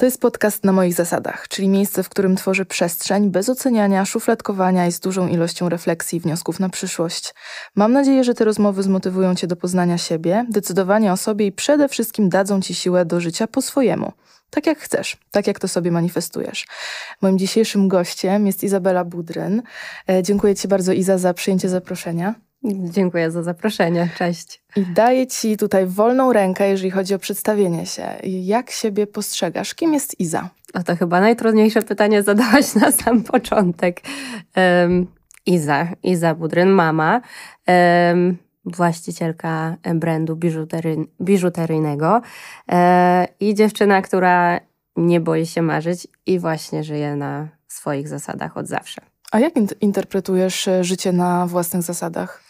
To jest podcast na moich zasadach, czyli miejsce, w którym tworzę przestrzeń bez oceniania, szufladkowania i z dużą ilością refleksji i wniosków na przyszłość. Mam nadzieję, że te rozmowy zmotywują cię do poznania siebie, decydowania o sobie i przede wszystkim dadzą ci siłę do życia po swojemu. Tak jak chcesz, tak jak to sobie manifestujesz. Moim dzisiejszym gościem jest Izabela Budryn. E, dziękuję Ci bardzo, Iza, za przyjęcie zaproszenia. Dziękuję za zaproszenie. Cześć. I daję Ci tutaj wolną rękę, jeżeli chodzi o przedstawienie się. Jak siebie postrzegasz? Kim jest Iza? O to chyba najtrudniejsze pytanie zadałaś na sam początek. Um, Iza, Iza Budryn, mama, um, właścicielka brandu biżutery, biżuteryjnego e, i dziewczyna, która nie boi się marzyć i właśnie żyje na swoich zasadach od zawsze. A jak interpretujesz e, życie na własnych zasadach?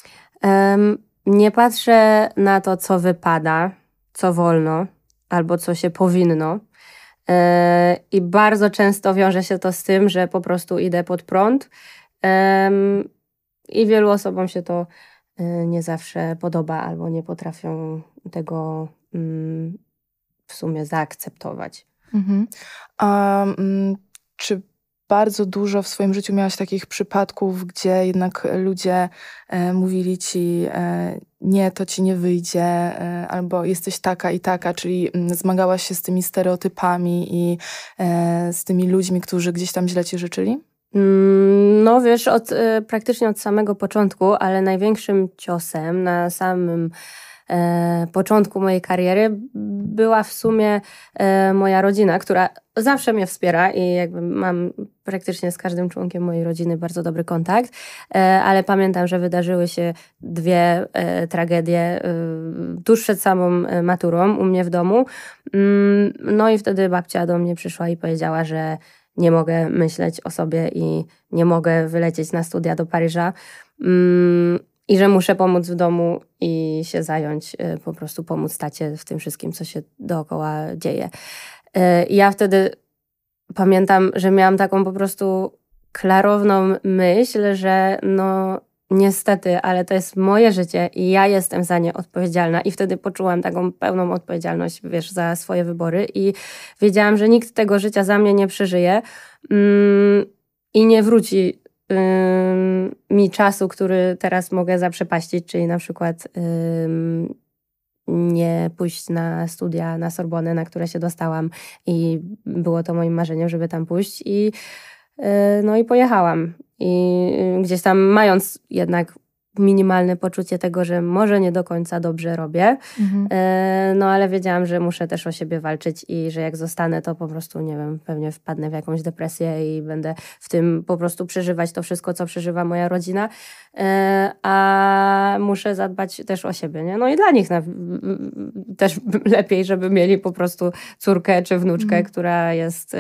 nie patrzę na to, co wypada, co wolno albo co się powinno. E, I bardzo często wiąże się to z tym, że po prostu idę pod prąd. I wielu osobom się to e, nie zawsze podoba albo nie potrafią tego mm, w sumie zaakceptować. Mhm. A, mm, czy bardzo dużo w swoim życiu miałaś takich przypadków, gdzie jednak ludzie e, mówili ci, e, nie, to ci nie wyjdzie, e, albo jesteś taka i taka, czyli m, mm, zmagałaś się z tymi stereotypami i e, z tymi ludźmi, którzy gdzieś tam źle ci życzyli? Mm, no wiesz, od, e, praktycznie od samego początku, ale największym ciosem na samym E, początku mojej kariery była w sumie e, moja rodzina, która zawsze mnie wspiera i jakby mam praktycznie z każdym członkiem mojej rodziny bardzo dobry kontakt, e, ale pamiętam, że wydarzyły się dwie tragedie tuż przed samą maturą u mnie w domu. Mm, no i wtedy babcia do mnie przyszła i powiedziała, że nie mogę myśleć o sobie i nie mogę wylecieć na studia do Paryża. Mm, i że muszę pomóc w domu i się zająć, y, po prostu pomóc tacie w tym wszystkim, co się dookoła dzieje. Y, ja wtedy pamiętam, że miałam taką po prostu klarowną myśl, że no niestety, ale to jest moje życie i ja jestem za nie odpowiedzialna. I wtedy poczułam taką pełną odpowiedzialność, wiesz, za swoje wybory i wiedziałam, że nikt tego życia za mnie nie przeżyje. Mm, I nie wróci mi czasu, który teraz mogę zaprzepaścić, czyli na przykład nie pójść na studia na Sorbonę, na które się dostałam i było to moim marzeniem, żeby tam pójść i y, no i pojechałam. I y, gdzieś tam mając jednak minimalne poczucie tego, że może nie do końca dobrze robię, mhm. E, no ale wiedziałam, że muszę też o siebie walczyć i że jak zostanę, to po prostu, nie wiem, pewnie wpadnę w jakąś depresję i będę w tym po prostu przeżywać to wszystko, co przeżywa moja rodzina, e, a muszę zadbać też o siebie, nie? No i dla nich też lepiej, żeby mieli po prostu córkę czy wnuczkę, mhm. która jest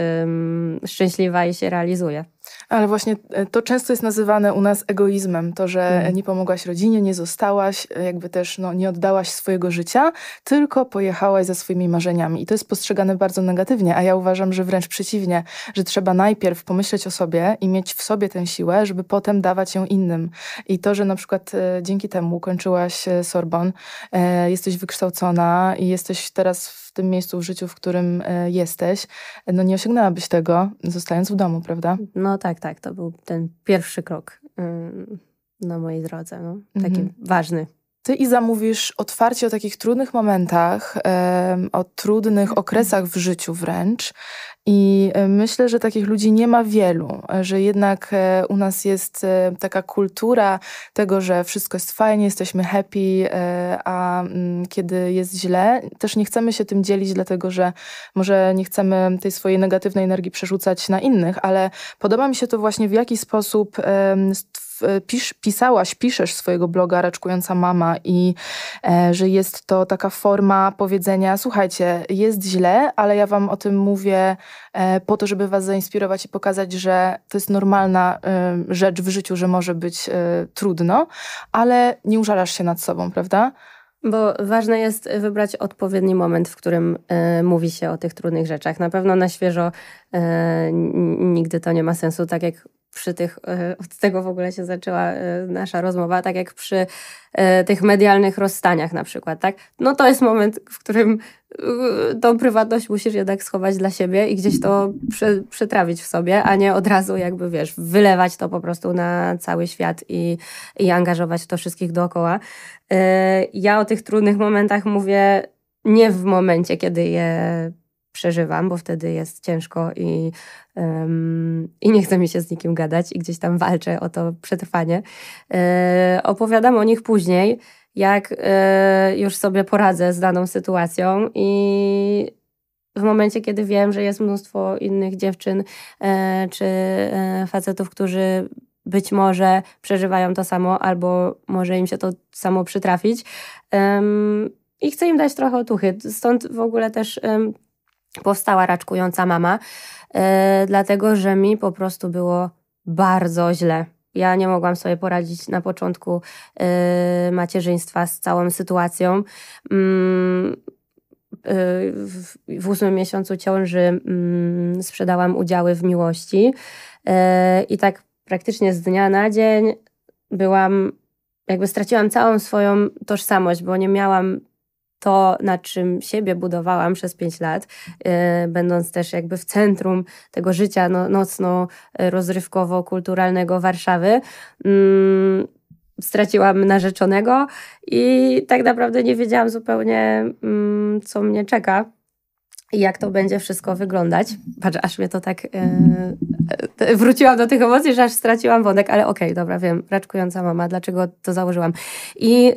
szczęśliwa i się realizuje. Ale właśnie e, to często jest nazywane u nas egoizmem, to, że mm. nie pomogłaś rodzinie, nie zostałaś, e, jakby też no, nie oddałaś swojego życia, tylko pojechałaś za swoimi marzeniami. I to jest postrzegane bardzo negatywnie, a ja uważam, że wręcz przeciwnie, że trzeba najpierw pomyśleć o sobie i mieć w sobie tę siłę, żeby potem dawać ją innym. I to, że na przykład e, dzięki temu kończyłaś Sorbon, jesteś wykształcona i jesteś teraz w w tym miejscu w życiu, w którym e, jesteś, no nie osiągnęłabyś tego, zostając w domu, prawda? No tak, tak. To był ten pierwszy krok mm, na mojej drodze. No. Taki mhm. ważny. Ty, Iza, mówisz otwarcie o takich trudnych momentach, o trudnych okresach w życiu wręcz. I e, myślę, że takich ludzi nie ma wielu, że jednak e, u nas jest e, taka kultura tego, że wszystko jest fajnie, jesteśmy happy, a mm, kiedy jest źle, też nie chcemy się tym dzielić, dlatego że może nie chcemy tej swojej negatywnej energii przerzucać na innych, ale podoba mi się to właśnie w jaki sposób stworzyć E, pisałaś, piszesz swojego bloga Raczkująca Mama i e, że jest to taka forma powiedzenia, słuchajcie, jest źle, ale ja wam o tym mówię e, po to, żeby was zainspirować i pokazać, że to jest normalna e, rzecz w życiu, że może być e, trudno, ale nie użalasz się nad sobą, prawda? Bo ważne jest wybrać odpowiedni moment, w którym e, mówi się o tych trudnych rzeczach. Na pewno na świeżo nigdy to nie ma sensu, tak jak przy tych, e, od tego w ogóle się zaczęła e, nasza rozmowa, tak jak przy e, tych medialnych rozstaniach na przykład, tak? No to jest moment, w którym tą prywatność musisz jednak schować dla siebie i gdzieś to przetrawić w sobie, a nie od razu jakby, wiesz, wylewać to po prostu na cały świat i, i angażować to wszystkich dookoła. Ja o tych trudnych momentach mówię nie w momencie, kiedy je przeżywam, bo wtedy jest ciężko i, um, i nie chcę mi się z nikim gadać i gdzieś tam walczę o to przetrwanie. E, opowiadam o nich później, jak e, już sobie poradzę z daną sytuacją i w momencie, kiedy wiem, że jest mnóstwo innych dziewczyn e, czy e, facetów, którzy być może przeżywają to samo, albo może im się to samo przytrafić. Um, I chcę im dać trochę otuchy. Stąd w ogóle też um, powstała raczkująca mama, yy, dlatego że mi po prostu było bardzo źle. Ja nie mogłam sobie poradzić na początku yy, macierzyństwa z całą sytuacją. Yy, w, w ósmym miesiącu ciąży mm, sprzedałam udziały w miłości i tak praktycznie z dnia na dzień byłam, jakby straciłam całą swoją tożsamość, bo nie miałam to, na czym siebie budowałam przez pięć lat, y, będąc też jakby w centrum tego życia no, nocno-rozrywkowo-kulturalnego y, Warszawy, mm, straciłam narzeczonego i tak naprawdę nie wiedziałam zupełnie, mm, co mnie czeka i jak to będzie wszystko wyglądać. Patrz, aż mnie to tak. Y, wróciłam do tych emocji, że aż straciłam wątek, ale okej, okay, dobra, wiem, raczkująca mama, dlaczego to założyłam. I.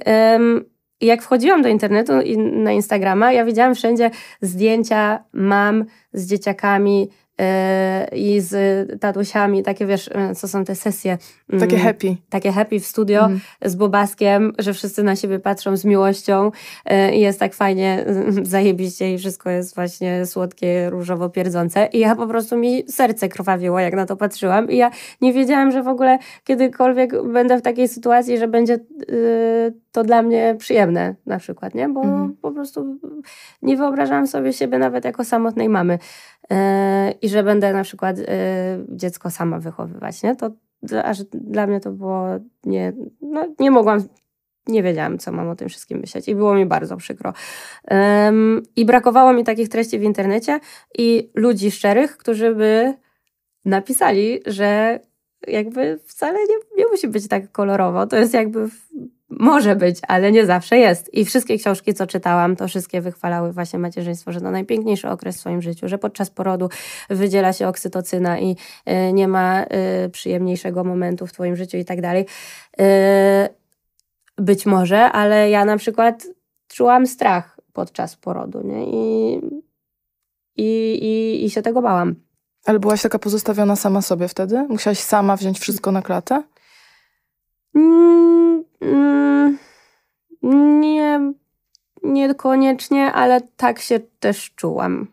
I jak wchodziłam do internetu i na Instagrama, ja widziałam wszędzie zdjęcia mam z dzieciakami E, i z tatusiami, takie wiesz, e, co są te sesje. Mm, takie happy. Takie happy w studio mm. z Bobaskiem, że wszyscy na siebie patrzą z miłością e, i jest tak fajnie, zajebiście i wszystko jest właśnie słodkie, różowo pierdzące i ja po prostu mi serce krwawiło, jak na to patrzyłam i ja nie wiedziałam, że w ogóle kiedykolwiek będę w takiej sytuacji, że będzie to dla mnie przyjemne na przykład, nie? Bo mm. po prostu nie wyobrażałam sobie siebie nawet jako samotnej mamy i że będę na przykład y, dziecko sama wychowywać, nie? To aż dla mnie to było nie, no, nie mogłam, nie wiedziałam, co mam o tym wszystkim myśleć i było mi bardzo przykro. Ym, I brakowało mi takich treści w internecie i ludzi szczerych, którzy by napisali, że jakby wcale nie, nie musi być tak kolorowo. To jest jakby może być, ale nie zawsze jest. I wszystkie książki, co czytałam, to wszystkie wychwalały właśnie macierzyństwo, że to najpiękniejszy okres w swoim życiu, że podczas porodu wydziela się oksytocyna i y, nie ma y, przyjemniejszego momentu w twoim życiu i tak dalej. Y, być może, ale ja na przykład czułam strach podczas porodu nie? I, i, i, i się tego bałam. Ale byłaś taka pozostawiona sama sobie wtedy? Musiałaś sama wziąć wszystko na klatę? Mm, mm, nie, niekoniecznie, ale tak się też czułam.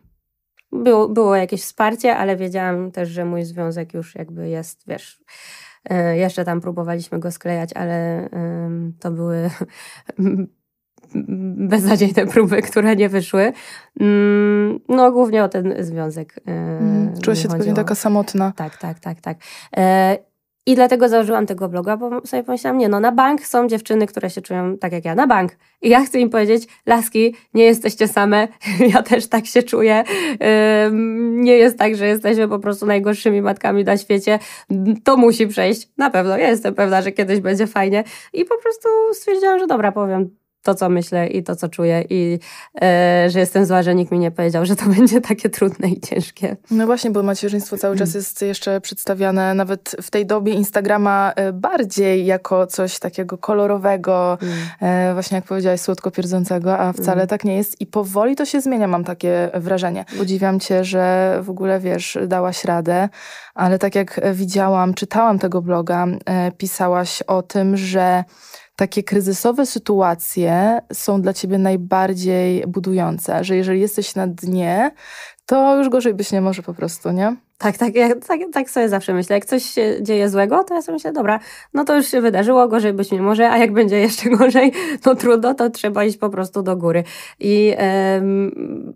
Było, było jakieś wsparcie, ale wiedziałam też, że mój związek już jakby jest, wiesz. E, jeszcze tam próbowaliśmy go sklejać, ale to były beznadziejne próby, które nie wyszły. Mm, no, głównie o ten związek. E, mm, czułaś się zupełnie taka samotna. Tak, tak, tak, tak. E, i dlatego założyłam tego bloga, bo sobie pomyślałam, nie no, na bank są dziewczyny, które się czują tak jak ja, na bank. I ja chcę im powiedzieć, laski, nie jesteście same, ja też tak się czuję. Nie jest tak, że jesteśmy po prostu najgorszymi matkami na świecie. To musi przejść, na pewno. Ja jestem pewna, że kiedyś będzie fajnie. I po prostu stwierdziłam, że dobra, powiem to, co myślę i to, co czuję, i e, że jestem zła, że nikt mi nie powiedział, że to będzie takie trudne i ciężkie. No właśnie, bo macierzyństwo cały czas jest jeszcze przedstawiane nawet w tej dobie Instagrama e, bardziej jako coś takiego kolorowego, mm. e, właśnie jak powiedziałaś, słodko pierdzącego, a wcale mm. tak nie jest. I powoli to się zmienia, mam takie wrażenie. Podziwiam cię, że w ogóle wiesz, dałaś radę, ale tak jak widziałam, czytałam tego bloga, e, pisałaś o tym, że takie kryzysowe sytuacje są dla ciebie najbardziej budujące, że jeżeli jesteś na dnie, to już gorzej być nie może po prostu, nie? Tak, tak, ja, tak, tak sobie zawsze myślę. Jak coś się dzieje złego, to ja sobie myślę, dobra, no to już się wydarzyło, gorzej być nie może, a jak będzie jeszcze gorzej, no trudno, to trzeba iść po prostu do góry. I um,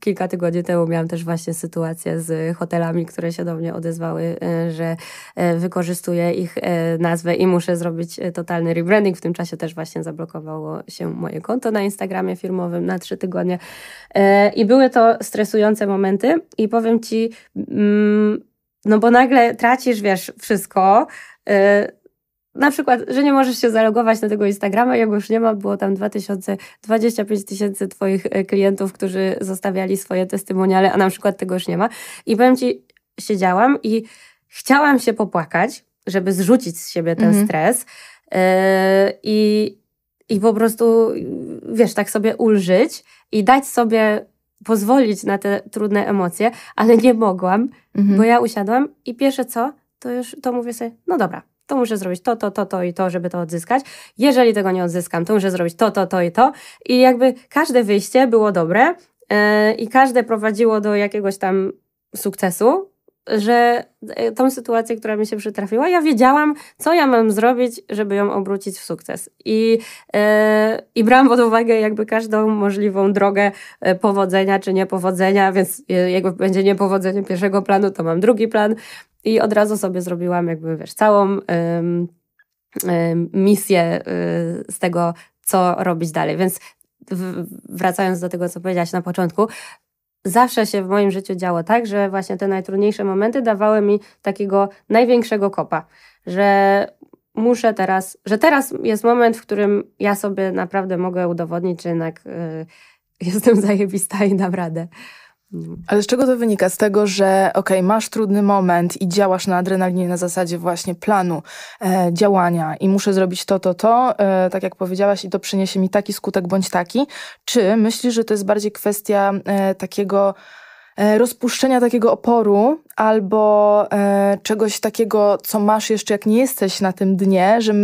kilka tygodni temu miałam też właśnie sytuację z hotelami, które się do mnie odezwały, e, że e, wykorzystuję ich e, nazwę i muszę zrobić totalny rebranding. W tym czasie też właśnie zablokowało się moje konto na Instagramie firmowym na trzy tygodnie. I były to stresujące momenty i powiem Ci, mm, no bo nagle tracisz, wiesz, wszystko, na przykład, że nie możesz się zalogować na tego Instagrama, jego już nie ma, było tam 2000, 25 tysięcy twoich e, klientów, którzy zostawiali swoje testymoniale, a na przykład tego już nie ma. I powiem ci, siedziałam i chciałam się popłakać, żeby zrzucić z siebie ten mhm. stres yy, i, i po prostu, wiesz, tak sobie ulżyć i dać sobie pozwolić na te trudne emocje, ale nie mogłam, mhm. bo ja usiadłam i pierwsze co, to już to mówię sobie, no dobra, to muszę zrobić to, to, to, to i to, żeby to odzyskać. Jeżeli tego nie odzyskam, to muszę zrobić to, to, to i to. I jakby każde wyjście było dobre yy, i każde prowadziło do jakiegoś tam sukcesu, że e, tą sytuację, która mi się przytrafiła, ja wiedziałam, co ja mam zrobić, żeby ją obrócić w sukces. I, yy, i brałam pod uwagę jakby każdą możliwą drogę powodzenia czy niepowodzenia, więc jak będzie niepowodzenie pierwszego planu, to mam drugi plan. I od razu sobie zrobiłam jakby, wiesz, całą misję y, z tego, co robić dalej. Więc w, wracając do tego, co powiedziałaś na początku, zawsze się w moim życiu działo tak, że właśnie te najtrudniejsze momenty dawały mi takiego największego kopa, że muszę teraz, że teraz jest moment, w którym ja sobie naprawdę mogę udowodnić, że jednak y, jestem zajebista i dam radę. Ale z czego to wynika? Z tego, że okej, okay, masz trudny moment i działasz na adrenalinie na zasadzie właśnie planu, e, działania i muszę zrobić to, to, to, e, tak jak powiedziałaś, i to przyniesie mi taki skutek bądź taki. Czy myślisz, że to jest bardziej kwestia e, takiego E, rozpuszczenia takiego oporu albo e, czegoś takiego, co masz jeszcze, jak nie jesteś na tym dnie, że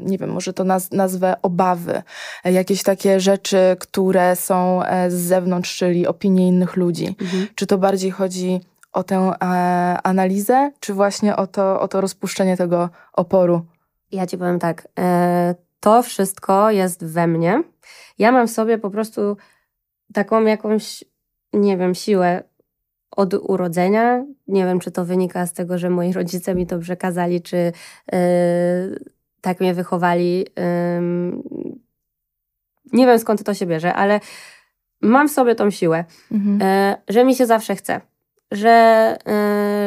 nie wiem, może to naz nazwę obawy, e, jakieś takie rzeczy, które są z zewnątrz, czyli opinie innych ludzi. Mhm. Czy to bardziej chodzi o tę analizę, czy właśnie o to, o to rozpuszczenie tego oporu? Ja ci powiem tak. to wszystko jest we mnie. Ja mam w sobie po prostu taką jakąś nie wiem, siłę od urodzenia. Nie wiem, czy to wynika z tego, że moi rodzice mi to przekazali, czy yy, tak mnie wychowali. Yy, nie wiem skąd to się bierze, ale mam w sobie tą siłę, mhm. yy, że mi się zawsze chce że,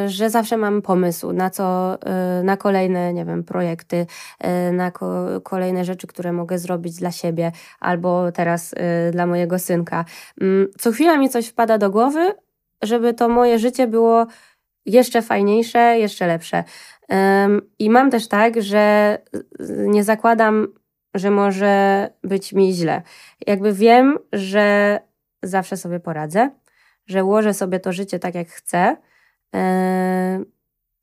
y, że zawsze mam pomysł na co, y, na kolejne, nie wiem, projekty, y, na ko- kolejne rzeczy, które mogę zrobić dla siebie albo teraz dla mojego synka. Mm, co chwila mi coś wpada do głowy, żeby to moje życie było jeszcze fajniejsze, jeszcze lepsze. I mam też tak, że nie zakładam, że może być mi źle. Jakby wiem, że zawsze sobie poradzę że ułożę sobie to życie tak, jak chcę. Yy,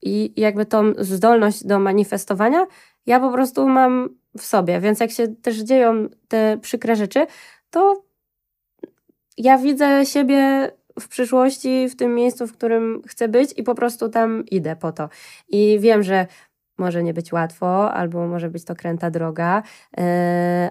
I jakby tą zdolność do manifestowania ja po prostu mam w sobie. Więc jak się też dzieją te przykre rzeczy, to ja widzę siebie w przyszłości w tym miejscu, w którym chcę być i po prostu tam idę po to. I wiem, że może nie być łatwo, albo może być to kręta droga, yy,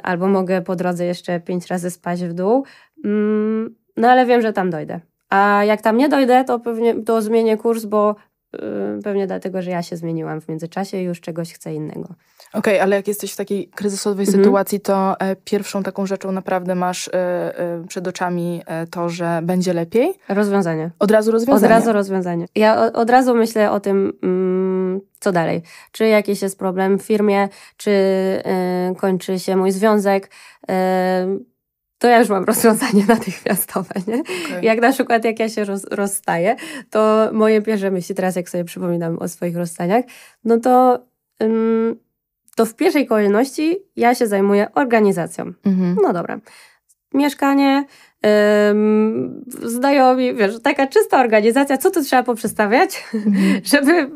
albo mogę po drodze jeszcze pięć razy spaść w dół, mm, no ale wiem, że tam dojdę. A jak tam nie dojdę, to pewnie to zmienię kurs, bo y, pewnie dlatego, że ja się zmieniłam w międzyczasie i już czegoś chcę innego. Okej, okay, ale jak jesteś w takiej kryzysowej mhm. sytuacji, to e, pierwszą taką rzeczą naprawdę masz e, e, przed oczami to, że będzie lepiej? Rozwiązanie. Od razu rozwiązanie? Od razu rozwiązanie. Ja od razu myślę o tym, mm, co dalej. Czy jakiś jest problem w firmie, czy y, kończy się mój związek, y, to ja już mam rozwiązanie natychmiastowe. Nie? Okay. Jak na przykład jak ja się roz, rozstaję, to moje pierwsze myśli, teraz jak sobie przypominam o swoich rozstaniach, no to, ym, to w pierwszej kolejności ja się zajmuję organizacją. Mm-hmm. No dobra. Mieszkanie, ym, znajomi, wiesz, taka czysta organizacja, co tu trzeba poprzestawiać, mm-hmm. żeby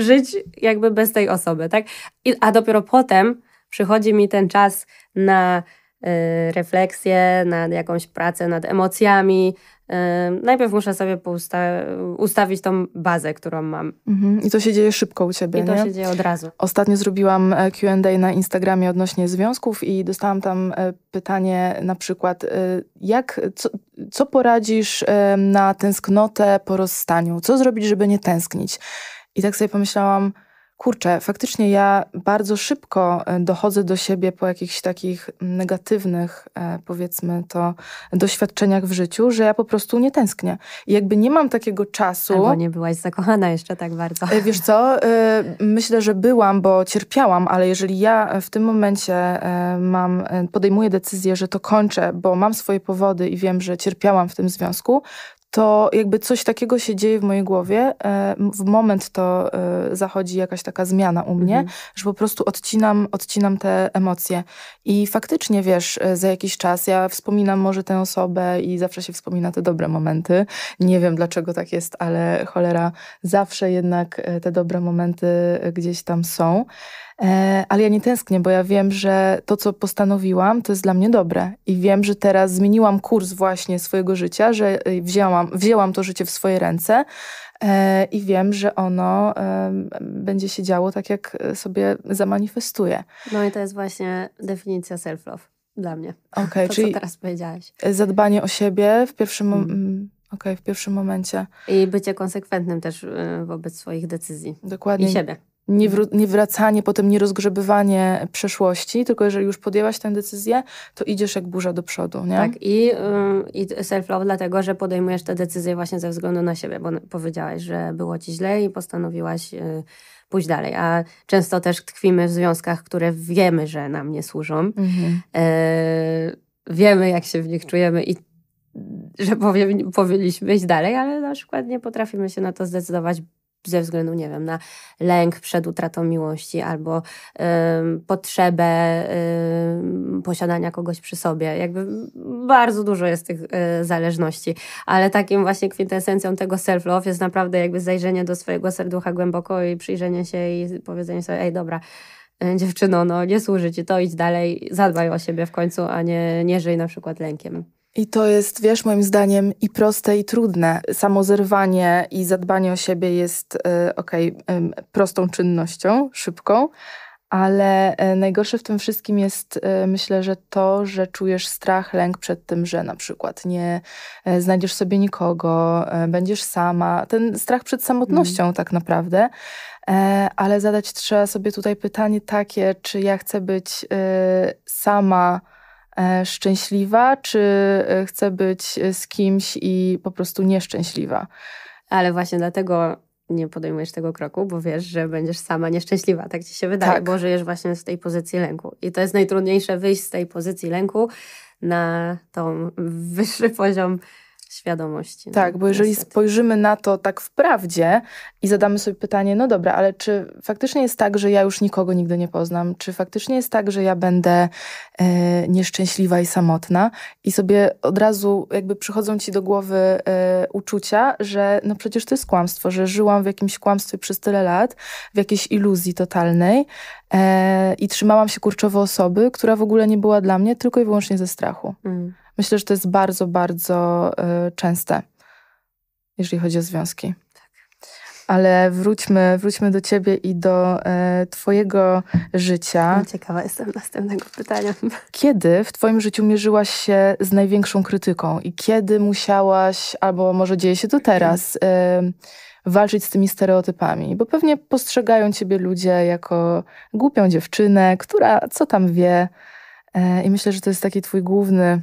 żyć jakby bez tej osoby, tak? I, a dopiero potem przychodzi mi ten czas na Y, refleksję, nad jakąś pracę, nad emocjami. Y, najpierw muszę sobie ustawić tą bazę, którą mam. Mhm. I to się dzieje szybko u ciebie. I to nie? się dzieje od razu. Ostatnio zrobiłam e, QA na Instagramie odnośnie związków i dostałam tam e, pytanie na przykład, e, jak, co, co poradzisz na tęsknotę po rozstaniu? Co zrobić, żeby nie tęsknić? I tak sobie pomyślałam, kurczę, faktycznie ja bardzo szybko e, dochodzę do siebie po jakichś takich negatywnych, e, powiedzmy to, doświadczeniach w życiu, że ja po prostu nie tęsknię. I jakby nie mam takiego czasu. Albo nie byłaś zakochana jeszcze tak bardzo. E, wiesz co, myślę, że byłam, bo cierpiałam, ale jeżeli ja w tym momencie mam, podejmuję decyzję, że to kończę, bo mam swoje powody i wiem, że cierpiałam w tym związku, to jakby coś takiego się dzieje w mojej głowie. E, w moment to e, zachodzi jakaś taka zmiana u mnie, mhm. że po prostu odcinam, odcinam te emocje. I faktycznie, wiesz, e, za jakiś czas ja wspominam może tę osobę i zawsze się wspomina te dobre momenty. Nie wiem dlaczego tak jest, ale cholera, zawsze jednak te dobre momenty gdzieś tam są. E, ale ja nie tęsknię, bo ja wiem, że to, co postanowiłam, to jest dla mnie dobre. I wiem, że teraz zmieniłam kurs właśnie swojego życia, że y, wzięłam, wzięłam to życie w swoje ręce e, i wiem, że ono będzie się działo tak, jak e, sobie zamanifestuje. No i to jest właśnie definicja self-love dla mnie. Okej, okay, to, czyli co teraz powiedziałaś. Zadbanie o siebie w pierwszym mm. mm okay, w pierwszym momencie. I bycie konsekwentnym też wobec swoich decyzji. Dokładnie. I siebie niewracanie, potem nierozgrzebywanie przeszłości, tylko jeżeli już podjęłaś tę decyzję, to idziesz jak burza do przodu, nie? Tak, i, y, i self-love dlatego, że podejmujesz te decyzje właśnie ze względu na siebie, bo powiedziałaś, że było ci źle i postanowiłaś y, pójść dalej. A często też tkwimy w związkach, które wiemy, że nam nie służą. Mhm. E, wiemy, jak się w nich czujemy i że powinniśmy iść dalej, ale na przykład nie potrafimy się na to zdecydować, ze względu, nie wiem, na lęk przed utratą miłości albo y, potrzebę y, posiadania kogoś przy sobie. Jakby bardzo dużo jest tych y, zależności, ale takim właśnie kwintesencją tego self-love jest naprawdę jakby zajrzenie do swojego serducha głęboko i przyjrzenie się i powiedzenie sobie, ej dobra, e, dziewczyno, no nie służy ci to, idź dalej, zadbaj o siebie w końcu, a nie, nie żyj na przykład lękiem. I to jest, wiesz, moim zdaniem i proste, i trudne. Samo zerwanie i zadbanie o siebie jest, e, okej, okay, prostą czynnością, szybką, ale e, najgorsze w tym wszystkim jest, e, myślę, że to, że czujesz strach, lęk przed tym, że na przykład nie znajdziesz sobie nikogo, będziesz sama. Ten strach przed samotnością, mm. tak naprawdę. Ale zadać trzeba sobie tutaj pytanie takie, czy ja chcę być sama E, szczęśliwa, czy e, chcę być e, z kimś i po prostu nieszczęśliwa. Ale właśnie dlatego nie podejmujesz tego kroku, bo wiesz, że będziesz sama nieszczęśliwa, tak ci się wydaje, tak. bo żyjesz właśnie z tej pozycji lęku. I to jest najtrudniejsze wyjść z tej pozycji lęku na tą wyższy poziom świadomości. No, tak, no, bo jeżeli niestety. spojrzymy na to tak wprawdzie i zadamy sobie pytanie, no dobra, ale czy faktycznie jest tak, że ja już nikogo nigdy nie poznam? Czy faktycznie jest tak, że ja będę e, nieszczęśliwa i samotna? I sobie od razu jakby przychodzą ci do głowy e, uczucia, że no przecież to jest kłamstwo, że żyłam w jakimś kłamstwie przez tyle lat, w jakiejś iluzji totalnej e, i trzymałam się kurczowo osoby, która w ogóle nie była dla mnie, tylko i wyłącznie ze strachu. Mm. Myślę, że to jest bardzo, bardzo y, częste, jeżeli chodzi o związki. Tak. Ale wróćmy, wróćmy do ciebie i do y, twojego życia. Ciekawa jestem następnego pytania. Kiedy w twoim życiu mierzyłaś się z największą krytyką i kiedy musiałaś, albo może dzieje się to teraz, mhm. y, walczyć z tymi stereotypami? Bo pewnie postrzegają ciebie ludzie jako głupią dziewczynę, która co tam wie. I myślę, że to jest taki twój główny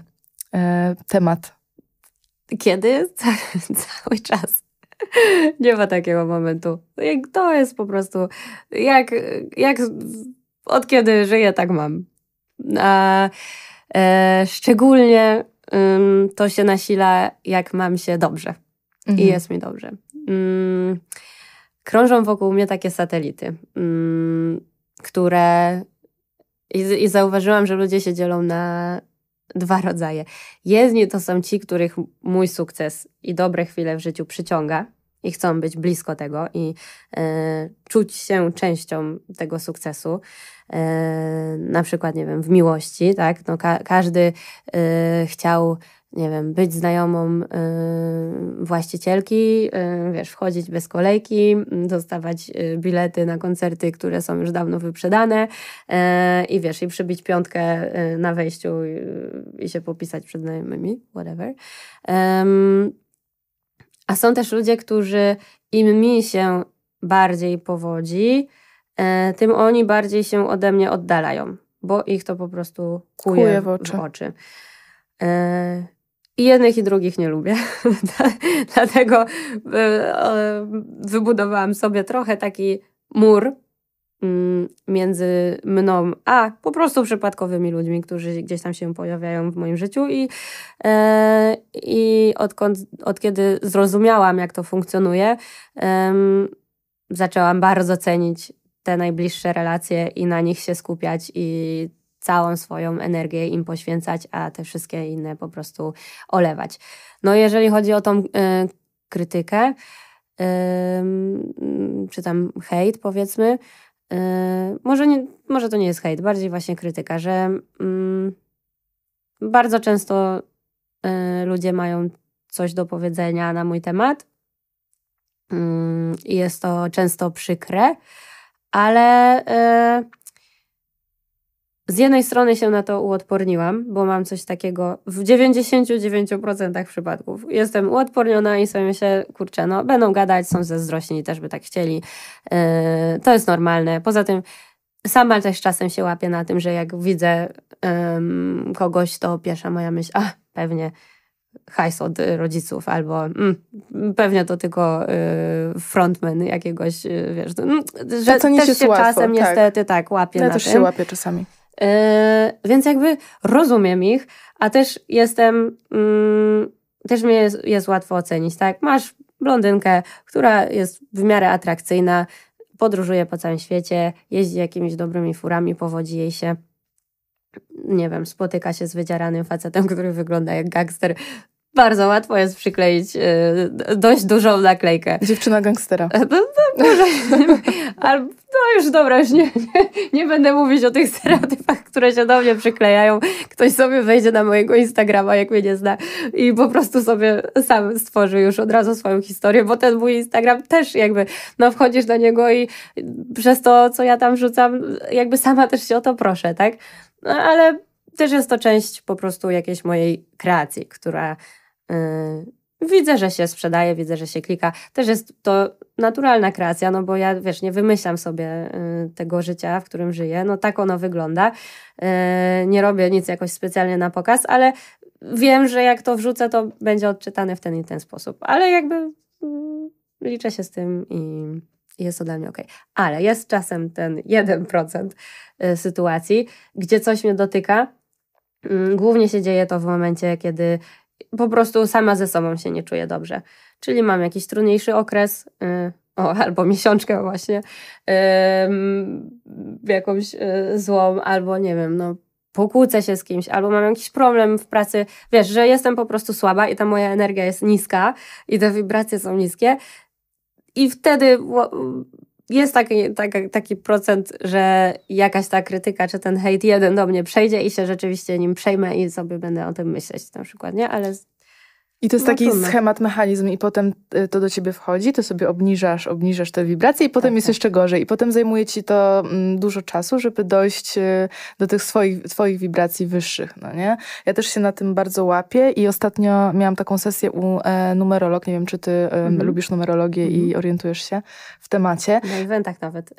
E, temat? Kiedy? Cały czas. Nie ma takiego momentu. No to jest po prostu, jak, jak od kiedy żyję, tak mam. A, e, szczególnie um, to się nasila, jak mam się dobrze. Mhm. I jest mi dobrze. Um, krążą wokół mnie takie satelity, um, które. I, I zauważyłam, że ludzie się dzielą na dwa rodzaje. Jezdni to są ci, których mój sukces i dobre chwile w życiu przyciąga i chcą być blisko tego i e, czuć się częścią tego sukcesu. E, na przykład, nie wiem, w miłości, tak? No, ka każdy e, chciał nie wiem, być znajomą y, właścicielki, y, wiesz, wchodzić bez kolejki, mm, dostawać y, bilety na koncerty, które są już dawno wyprzedane y, i wiesz, i przybić piątkę y, na wejściu i, się popisać przed znajomymi, whatever. a są też ludzie, którzy im mi się bardziej powodzi, e, tym oni bardziej się ode mnie oddalają, bo ich to po prostu kuje, kuje w oczy. W oczy. E, i jednych i drugich nie lubię. Dlatego e, wybudowałam sobie trochę taki mur mm, między mną a po prostu przypadkowymi ludźmi, którzy gdzieś tam się pojawiają w moim życiu i, e, odkąd, od kiedy zrozumiałam, jak to funkcjonuje, zaczęłam bardzo cenić te najbliższe relacje i na nich się skupiać i całą swoją energię im poświęcać, a te wszystkie inne po prostu olewać. No jeżeli chodzi o tą y, krytykę, y, czy tam hejt powiedzmy, y, może, nie, może to nie jest hejt, bardziej właśnie krytyka, że mm, bardzo często e, ludzie mają coś do powiedzenia na mój temat. Mm, jest to często przykre, ale z jednej strony się na to uodporniłam, bo mam coś takiego w 99% przypadków. Jestem uodporniona i sobie się kurczę, no będą gadać, są zazdrośni, też by tak chcieli. Yy, to jest normalne. Poza tym sama też czasem się łapię na tym, że jak widzę yy, kogoś, to pierwsza moja myśl, a pewnie hajs od rodziców, albo mm, pewnie to tylko y, frontman jakiegoś, y, wiesz, mm, że to nie też się łatwo, czasem tak. niestety tak łapie ja na też tym. się łapię czasami. Yy, więc jakby rozumiem ich, a też jestem, yy, też mnie jest, jest łatwo ocenić, tak? Masz blondynkę, która jest w miarę atrakcyjna, podróżuje po całym świecie, jeździ jakimiś dobrymi furami, powodzi jej się. Nie wiem, spotyka się z wydzieranym facetem, który wygląda jak gangster, bardzo łatwo jest przykleić y, dość dużą naklejkę. Dziewczyna gangstera. E, no, no, może, no już dobra, już nie, nie, nie, będę mówić o tych stereotypach, które się do mnie przyklejają. Ktoś sobie wejdzie na mojego Instagrama, jak mnie nie zna i po prostu sobie sam stworzy już od razu swoją historię, bo ten mój Instagram też jakby, no wchodzisz do niego i przez to, co ja tam rzucam, jakby sama też się o to proszę, tak? No ale też jest to część po prostu jakiejś mojej kreacji, która Yy, widzę, że się sprzedaje, widzę, że się klika. Też jest to naturalna kreacja, no bo ja, wiesz, nie wymyślam sobie yy, tego życia, w którym żyję. No tak ono wygląda. Yy, nie robię nic jakoś specjalnie na pokaz, ale wiem, że jak to wrzucę, to będzie odczytane w ten i ten sposób. Ale jakby mm, liczę się z tym i jest to dla mnie ok. Ale jest czasem ten 1% sytuacji, gdzie coś mnie dotyka, mm, Głównie się dzieje to w momencie, kiedy po prostu sama ze sobą się nie czuję dobrze. Czyli mam jakiś trudniejszy okres, yy, o, albo miesiączkę właśnie, yy, jakąś yy, złą, albo nie wiem, no pokłócę się z kimś, albo mam jakiś problem w pracy, wiesz, że jestem po prostu słaba i ta moja energia jest niska i te wibracje są niskie i wtedy jest taki, taki, taki procent, że jakaś ta krytyka czy ten hejt jeden do mnie przejdzie i się rzeczywiście nim przejmę i sobie będę o tym myśleć na przykład, nie? Ale i to jest no, taki schemat, mechanizm i potem y, to do ciebie wchodzi, to sobie obniżasz, obniżasz te wibracje i potem tak, jest tak. jeszcze gorzej. I potem zajmuje ci to mm, dużo czasu, żeby dojść y, do tych swoich, swoich wibracji wyższych, no nie? Ja też się na tym bardzo łapię i ostatnio miałam taką sesję u e, numerolog, nie wiem, czy ty mhm. lubisz numerologię mhm. i orientujesz się w temacie. Na eventach nawet y,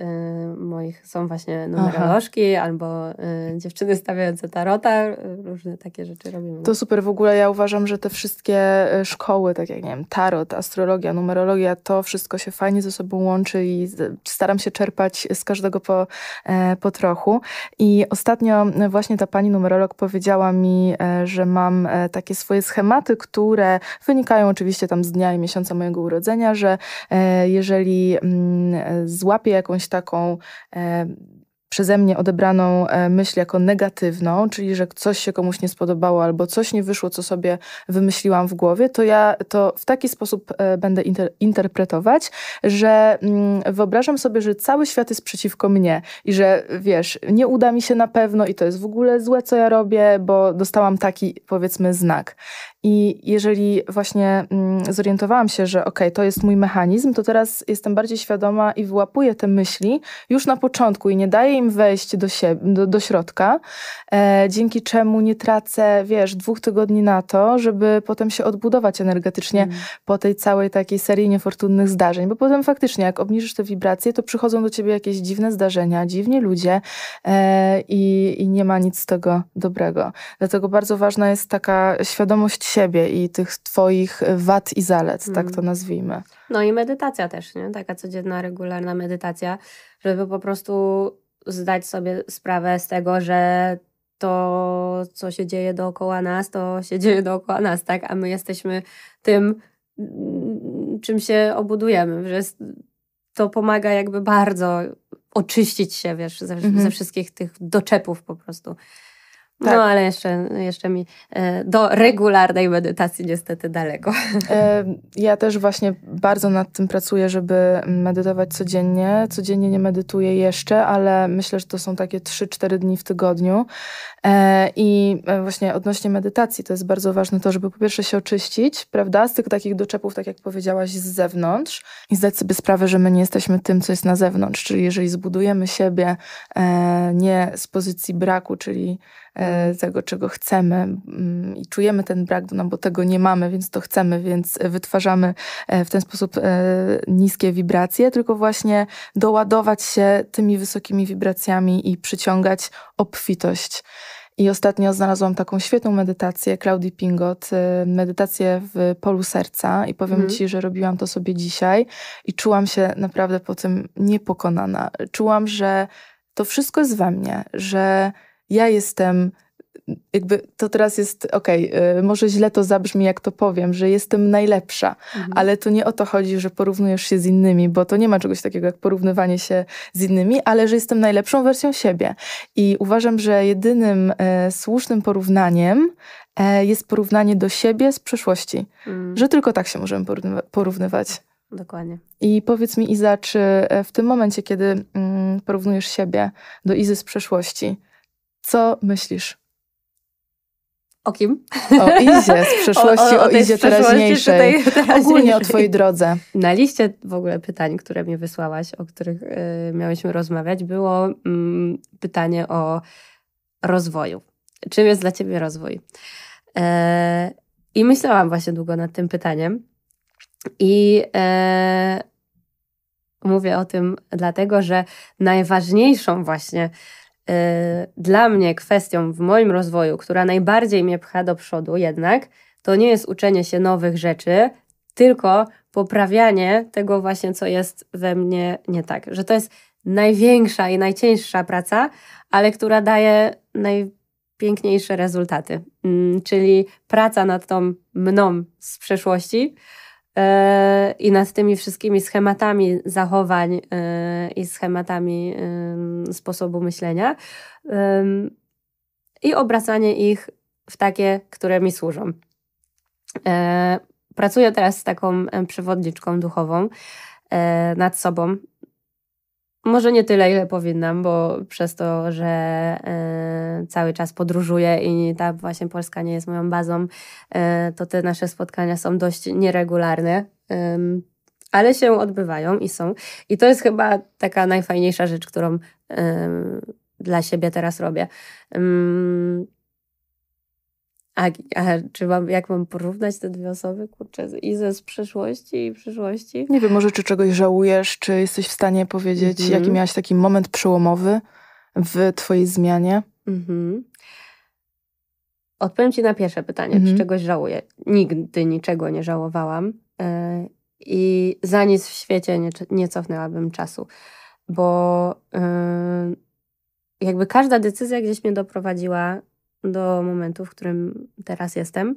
moich są właśnie numerolożki Aha. albo y, dziewczyny stawiające tarota, różne takie rzeczy robimy. To super, w ogóle ja uważam, że te wszystkie E, szkoły, tak jak nie wiem, tarot, astrologia, numerologia, to wszystko się fajnie ze sobą łączy i staram się czerpać z każdego po, e, po trochu. I ostatnio właśnie ta pani numerolog powiedziała mi, e, że mam takie swoje schematy, które wynikają oczywiście tam z dnia i miesiąca mojego urodzenia, że jeżeli mm, złapię jakąś taką przeze mnie odebraną e, myśl jako negatywną, czyli że coś się komuś nie spodobało albo coś nie wyszło, co sobie wymyśliłam w głowie, to ja to w taki sposób e, będę inter interpretować, że mm, wyobrażam sobie, że cały świat jest przeciwko mnie i że wiesz, nie uda mi się na pewno i to jest w ogóle złe, co ja robię, bo dostałam taki powiedzmy znak. I jeżeli właśnie mm, zorientowałam się, że ok, to jest mój mechanizm, to teraz jestem bardziej świadoma i wyłapuję te myśli już na początku i nie daję im wejść do, siebie, do, do środka, e, dzięki czemu nie tracę, wiesz, dwóch tygodni na to, żeby potem się odbudować energetycznie mm. po tej całej takiej serii niefortunnych zdarzeń. Bo potem faktycznie, jak obniżysz te wibracje, to przychodzą do ciebie jakieś dziwne zdarzenia, dziwni ludzie e, i, i nie ma nic z tego dobrego. Dlatego bardzo ważna jest taka świadomość siebie i tych twoich wad i zalet, mm. tak mhm. to nazwijmy. No i medytacja też, nie? Taka codzienna, regularna medytacja, żeby po prostu zdać sobie sprawę z tego, że to, co się dzieje dookoła nas, to się dzieje dookoła nas, tak? A my jesteśmy tym, mm, czym się obudujemy, że to pomaga jakby bardzo oczyścić się, wiesz, ze, mm -hmm. ze mhm. wszystkich tych doczepów po prostu. Tak. No ale jeszcze, jeszcze mi e, do regularnej medytacji niestety daleko. E, ja też właśnie bardzo nad tym pracuję, żeby medytować codziennie. Codziennie nie medytuję jeszcze, ale myślę, że to są takie 3-4 dni w tygodniu. E, I e, właśnie odnośnie medytacji to jest bardzo ważne to, żeby po pierwsze się oczyścić, prawda, z tych takich doczepów, tak jak powiedziałaś, z zewnątrz i zdać sobie sprawę, że my nie jesteśmy tym, co jest na zewnątrz. Czyli jeżeli zbudujemy siebie e, nie z pozycji braku, czyli tego, czego chcemy mm, i czujemy ten brak, no bo tego nie mamy, więc to chcemy, więc wytwarzamy w ten sposób niskie wibracje, tylko właśnie doładować się tymi wysokimi wibracjami i przyciągać obfitość. I ostatnio znalazłam taką świetną medytację Claudii Pingot, y, medytację w polu serca i powiem mm. Ci, że robiłam to sobie dzisiaj i czułam się naprawdę po tym niepokonana. Czułam, że to wszystko jest we mnie, że ja jestem jakby to teraz jest, okej, okay, może źle to zabrzmi, jak to powiem, że jestem najlepsza, mhm. ale to nie o to chodzi, że porównujesz się z innymi, bo to nie ma czegoś takiego jak porównywanie się z innymi, ale że jestem najlepszą wersją siebie. I uważam, że jedynym e, słusznym porównaniem e, jest porównanie do siebie z przeszłości, mhm. że tylko tak się możemy porównywa porównywać. Dokładnie. I powiedz mi, Iza, czy e, w tym momencie, kiedy mm, porównujesz siebie do Izy z przeszłości, co myślisz? O kim? O Izie z przeszłości, o, o, o, o Izie teraźniejszej. Ogólnie o Twojej drodze. Na liście w ogóle pytań, które mi wysłałaś, o których y, miałyśmy rozmawiać, było y, pytanie o rozwoju. Czym jest dla Ciebie rozwój? E, I myślałam właśnie długo nad tym pytaniem. I e, mówię o tym dlatego, że najważniejszą właśnie Y, dla mnie kwestią w moim rozwoju, która najbardziej mnie pcha do przodu jednak, to nie jest uczenie się nowych rzeczy, tylko poprawianie tego właśnie, co jest we mnie nie tak. Że to jest największa i najcięższa praca, ale która daje najpiękniejsze rezultaty. Mm, czyli praca nad tą mną z przeszłości, i nad tymi wszystkimi schematami zachowań y, i schematami sposobu myślenia i obracanie ich w takie, które mi służą. Y, pracuję teraz z taką przewodniczką duchową y, nad sobą może nie tyle, ile powinnam, bo przez to, że e, cały czas podróżuję i ta właśnie Polska nie jest moją bazą, e, to te nasze spotkania są dość nieregularne. ale się odbywają i są. I to jest chyba taka najfajniejsza rzecz, którą dla siebie teraz robię. A, a, czy mam, jak mam porównać te dwie osoby? Kurczę, Izę z przeszłości i przyszłości. Nie wiem, może czy czegoś żałujesz, czy jesteś w stanie powiedzieć, mm -hmm. jaki miałaś taki moment przełomowy w twojej zmianie? Mm -hmm. Odpowiem ci na pierwsze pytanie, mm -hmm. czy mhm. czegoś żałuję. Nigdy niczego nie żałowałam yy, i za nic w świecie nie, nie cofnęłabym czasu, bo yy, jakby każda decyzja gdzieś mnie doprowadziła do momentu, w którym teraz jestem.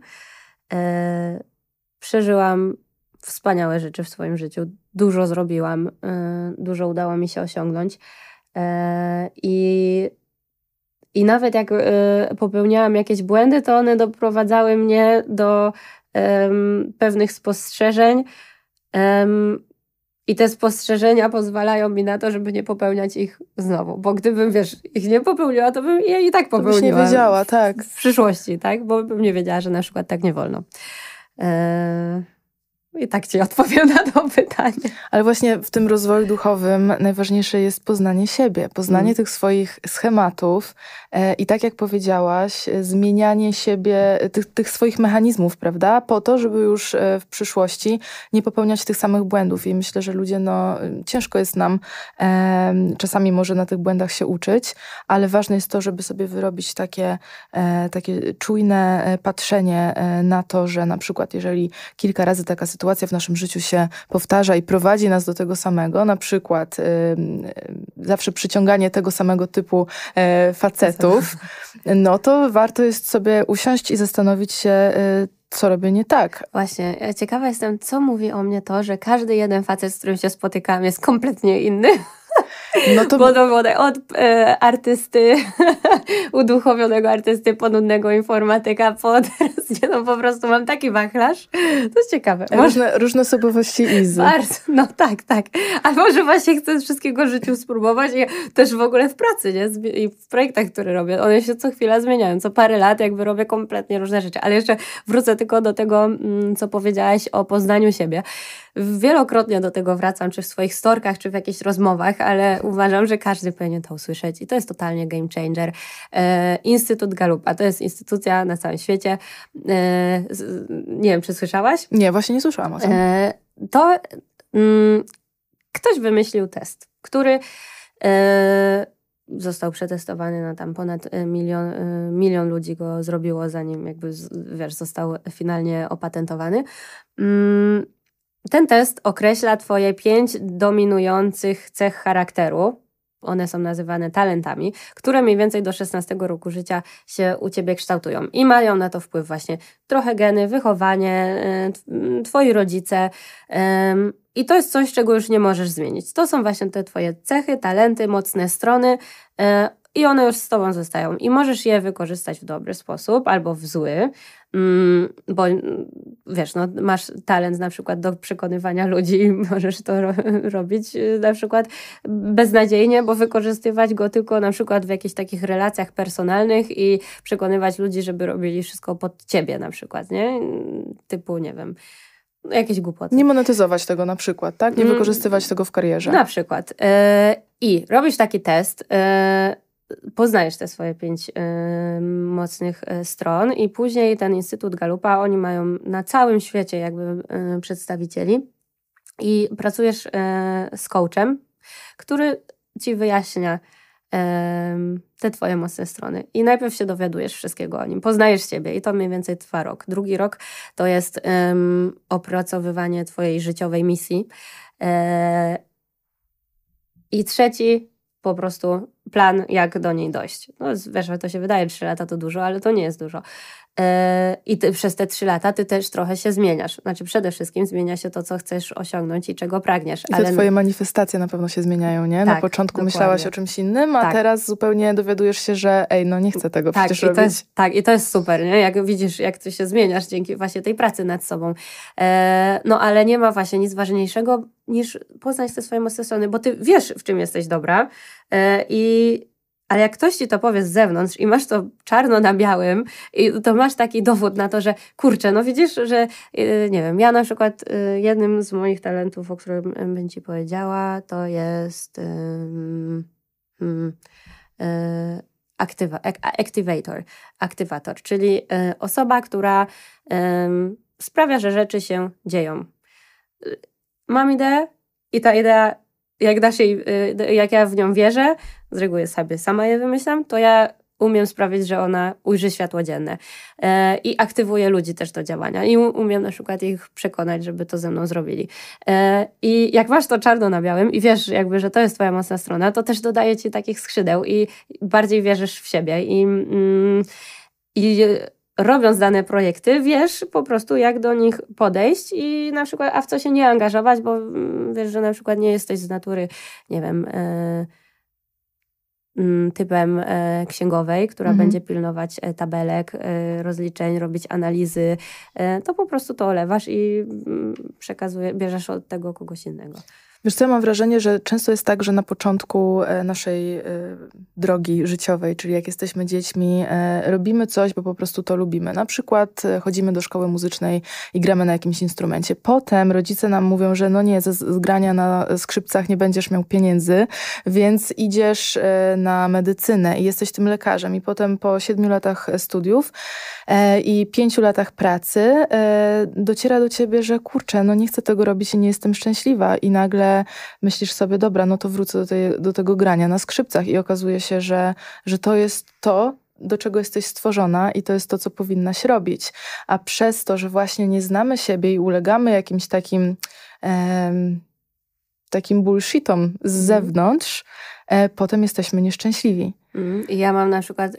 E, przeżyłam wspaniałe rzeczy w swoim życiu. Dużo zrobiłam, e, dużo udało mi się osiągnąć. E, I i nawet jak e, popełniałam jakieś błędy, to one doprowadzały mnie do pewnych spostrzeżeń, i te spostrzeżenia pozwalają mi na to, żeby nie popełniać ich znowu. Bo gdybym, wiesz, ich nie popełniła, to bym je i tak popełniła. To byś nie wiedziała, tak. W przyszłości, tak? Bo bym nie wiedziała, że na przykład tak nie wolno. Eee, i tak ci odpowiem na to pytanie. Ale właśnie w tym rozwoju duchowym najważniejsze jest poznanie siebie, poznanie mm. tych swoich schematów e, i tak jak powiedziałaś, zmienianie siebie, e, tych, tych swoich mechanizmów, prawda? Po to, żeby już e, w przyszłości nie popełniać tych samych błędów. I myślę, że ludzie, no ciężko jest nam czasami może na tych błędach się uczyć, ale ważne jest to, żeby sobie wyrobić takie, takie czujne patrzenie na to, że na przykład jeżeli kilka razy taka sytuacja sytuacja w naszym życiu się powtarza i prowadzi nas do tego samego, na przykład y, y, zawsze przyciąganie tego samego typu e, facetów, no to warto jest sobie usiąść i zastanowić się, y, co robię nie tak. Właśnie, e, ciekawa jestem, co mówi o mnie to, że każdy jeden facet, z którym się spotykam, jest kompletnie inny. No to... od e, artysty, uduchowionego artysty, ponudnego informatyka, po teraz no, po prostu mam taki wachlarz. To jest ciekawe. Różne, różne osobowości Izy. Bardzo, no tak, tak. A może właśnie chcę wszystkiego w życiu spróbować i też w ogóle w pracy, nie? I w projektach, które robię. One się co chwila zmieniają. Co parę lat jakby robię kompletnie różne rzeczy. Ale jeszcze wrócę tylko do tego, mm, co powiedziałaś o poznaniu siebie. Wielokrotnie do tego wracam, czy w swoich storkach, czy w jakichś rozmowach, ale uważam, że każdy powinien to usłyszeć i to jest totalnie game changer. E, Instytut Galupa, to jest instytucja na całym świecie. E, nie wiem, czy słyszałaś? Nie, właśnie nie słyszałam o tym. E, to mm, ktoś wymyślił test, który został przetestowany na tam ponad milion, milion ludzi go zrobiło, zanim jakby, wiesz, został finalnie opatentowany. Mm, ten test określa Twoje pięć dominujących cech charakteru. One są nazywane talentami, które mniej więcej do 16 roku życia się u ciebie kształtują i mają na to wpływ właśnie trochę geny, wychowanie, y, twoi rodzice. I to jest coś, czego już nie możesz zmienić. To są właśnie te twoje cechy, talenty, mocne strony, y, i one już z tobą zostają. I możesz je wykorzystać w dobry sposób albo w zły, mm, bo mm, wiesz, no, masz talent na przykład do przekonywania ludzi i możesz to ro robić y, na przykład beznadziejnie, bo wykorzystywać go tylko na przykład w jakichś takich relacjach personalnych i przekonywać ludzi, żeby robili wszystko pod ciebie na przykład, nie? Typu, nie wiem, jakieś głupoty. Nie monetyzować tego na przykład, tak? Nie mm. wykorzystywać tego w karierze. Na przykład. Yy, I robisz taki test. Yy, poznajesz te swoje pięć y, mocnych y, stron i później ten Instytut Galupa, oni mają na całym świecie jakby y, przedstawicieli i pracujesz y, z coachem, który ci wyjaśnia y, te twoje mocne strony. I najpierw się dowiadujesz wszystkiego o nim, poznajesz siebie i to mniej więcej trwa rok. Drugi rok to jest y, opracowywanie twojej życiowej misji i trzeci po prostu plan, jak do niej dojść. No, wiesz, to się wydaje, trzy lata to dużo, ale to nie jest dużo. E, I ty, przez te trzy lata ty też trochę się zmieniasz. Znaczy, przede wszystkim zmienia się to, co chcesz osiągnąć i czego pragniesz. I te ale... twoje manifestacje na pewno się zmieniają, nie? Tak, na początku dokładnie. myślałaś o czymś innym, a tak. teraz zupełnie dowiadujesz się, że ej, no nie chcę tego tak, przecież i robić. jest, tak, i to jest super, nie? Jak widzisz, jak ty się zmieniasz dzięki właśnie tej pracy nad sobą. E, no, ale nie ma właśnie nic ważniejszego niż poznać te swoje mocne strony, bo ty wiesz, w czym jesteś dobra e, i ale jak ktoś ci to powie z zewnątrz i masz to czarno na białym, i to masz taki dowód na to, że kurczę, no widzisz, że y, nie wiem, ja na przykład y, jednym z moich talentów, o którym y, bym ci powiedziała, to jest um, um, aktywa, activator, aktywator, czyli osoba, która sprawia, że rzeczy się dzieją. Mam ideę i ta idea jak, da się, y, jak ja w nią wierzę, z reguły sobie sama je wymyślam, to ja umiem sprawić, że ona ujrzy światło dzienne e, i aktywuję ludzi też do działania i umiem na przykład ich przekonać, żeby to ze mną zrobili. E, I jak masz to czarno na białym i wiesz jakby, że to jest twoja mocna strona, to też dodaje ci takich skrzydeł i bardziej wierzysz w siebie i, mm, i robiąc dane projekty, wiesz po prostu, jak do nich podejść i na przykład, a w co się nie angażować, bo mm, wiesz, że na przykład nie jesteś z natury, nie wiem, e, mm, typem e, księgowej, która mhm. będzie pilnować e, tabelek, rozliczeń, robić analizy, to po prostu to olewasz i mm, przekazuje, bierzesz od tego kogoś innego. Wiesz co, ja mam wrażenie, że często jest tak, że na początku e, naszej e, drogi życiowej, czyli jak jesteśmy dziećmi, e, robimy coś, bo po prostu to lubimy. Na przykład chodzimy do szkoły muzycznej i gramy na jakimś instrumencie. Potem rodzice nam mówią, że no nie, ze zgrania na skrzypcach nie będziesz miał pieniędzy, więc idziesz na medycynę i jesteś tym lekarzem. I potem po siedmiu latach studiów i pięciu latach pracy dociera do ciebie, że kurczę, no nie chcę tego robić i nie jestem szczęśliwa. I nagle nagle myślisz sobie, dobra, no to wrócę do, tej, do tego grania na skrzypcach i okazuje się, że, że to jest to, do czego jesteś stworzona i to jest to, co powinnaś robić. A przez to, że właśnie nie znamy siebie i ulegamy jakimś takim, e, takim bullshitom z mm. zewnątrz, e, potem jesteśmy nieszczęśliwi. Mhm. Ja mam na przykład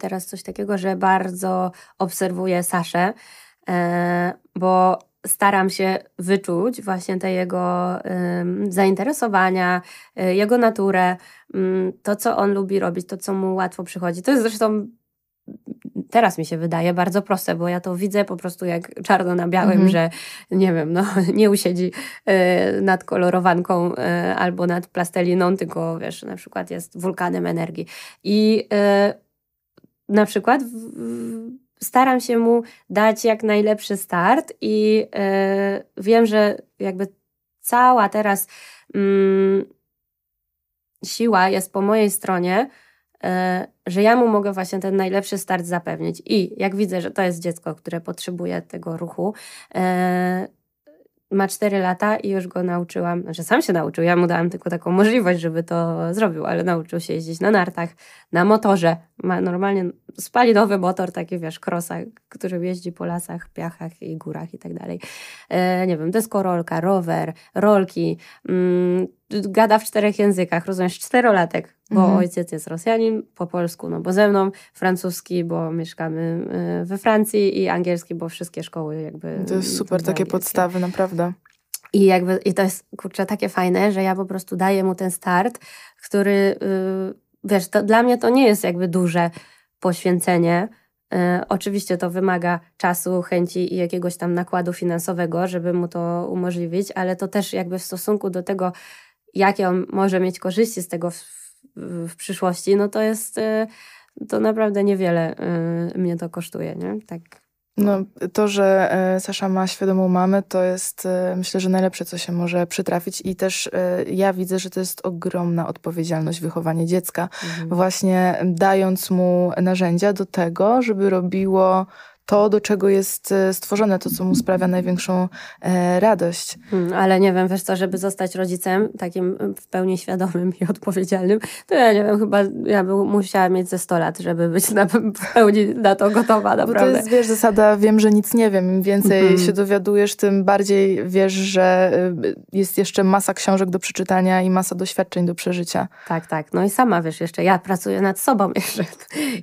teraz coś takiego, że bardzo obserwuję Saszę, e, bo staram się wyczuć właśnie te jego y, zainteresowania, y, jego naturę, y, to co on lubi robić, to co mu łatwo przychodzi. To jest zresztą teraz mi się wydaje bardzo proste, bo ja to widzę po prostu jak czarno na białym, mhm. że nie wiem, no, nie usiedzi y, nad kolorowanką y, albo nad plasteliną, tylko wiesz, na przykład jest wulkanem energii. I y, na przykład w, w, staram się mu dać jak najlepszy start i yy, wiem, że jakby cała teraz yy, siła jest po mojej stronie, yy, że ja mu mogę właśnie ten najlepszy start zapewnić. I jak widzę, że to jest dziecko, które potrzebuje tego ruchu, e, ma 4 lata i już go nauczyłam, znaczy sam się nauczył, ja mu dałam tylko taką możliwość, żeby to zrobił, ale nauczył się jeździć na nartach, na motorze, ma normalnie spalinowy motor, taki wiesz, krosa, który jeździ po lasach, piachach i górach i tak dalej. E, nie wiem, deskorolka, rower, rolki, mm, gada w czterech językach, rozumiesz, czterolatek, bo mhm. ojciec jest Rosjanin, po polsku, no bo ze mną, francuski, bo mieszkamy y, we Francji i angielski, bo wszystkie szkoły jakby... To jest super, takie podstawy, naprawdę. I jakby, i to jest, kurczę, takie fajne, że ja po prostu daję mu ten start, który, y, wiesz, to, dla mnie to nie jest jakby duże poświęcenie, y, Oczywiście to wymaga czasu, chęci i jakiegoś tam nakładu finansowego, żeby mu to umożliwić, ale to też jakby w stosunku do tego, jakie on może mieć korzyści z tego w, w przyszłości, no to jest, y, to naprawdę niewiele y, mnie to kosztuje, nie? Tak. No, to, że e, Sasza ma świadomą mamę, to jest e, myślę, że najlepsze, co się może przytrafić. I też e, ja widzę, że to jest ogromna odpowiedzialność wychowanie dziecka, mhm. właśnie dając mu narzędzia do tego, żeby robiło to, do czego jest e, stworzone, to, co mu sprawia największą e, radość. Hmm, ale nie wiem, wiesz co, żeby zostać rodzicem takim mm, w pełni świadomym i odpowiedzialnym, to ja nie wiem, chyba ja bym musiała mieć ze 100 lat, żeby być na, w pełni na to gotowa, naprawdę. Bo to jest, wiesz, zasada wiem, że nic nie wiem. Im więcej mm -hmm. się dowiadujesz, tym bardziej wiesz, że y, jest jeszcze masa książek do przeczytania i masa doświadczeń do przeżycia. Tak, tak. No i sama wiesz, jeszcze ja pracuję nad sobą jeszcze.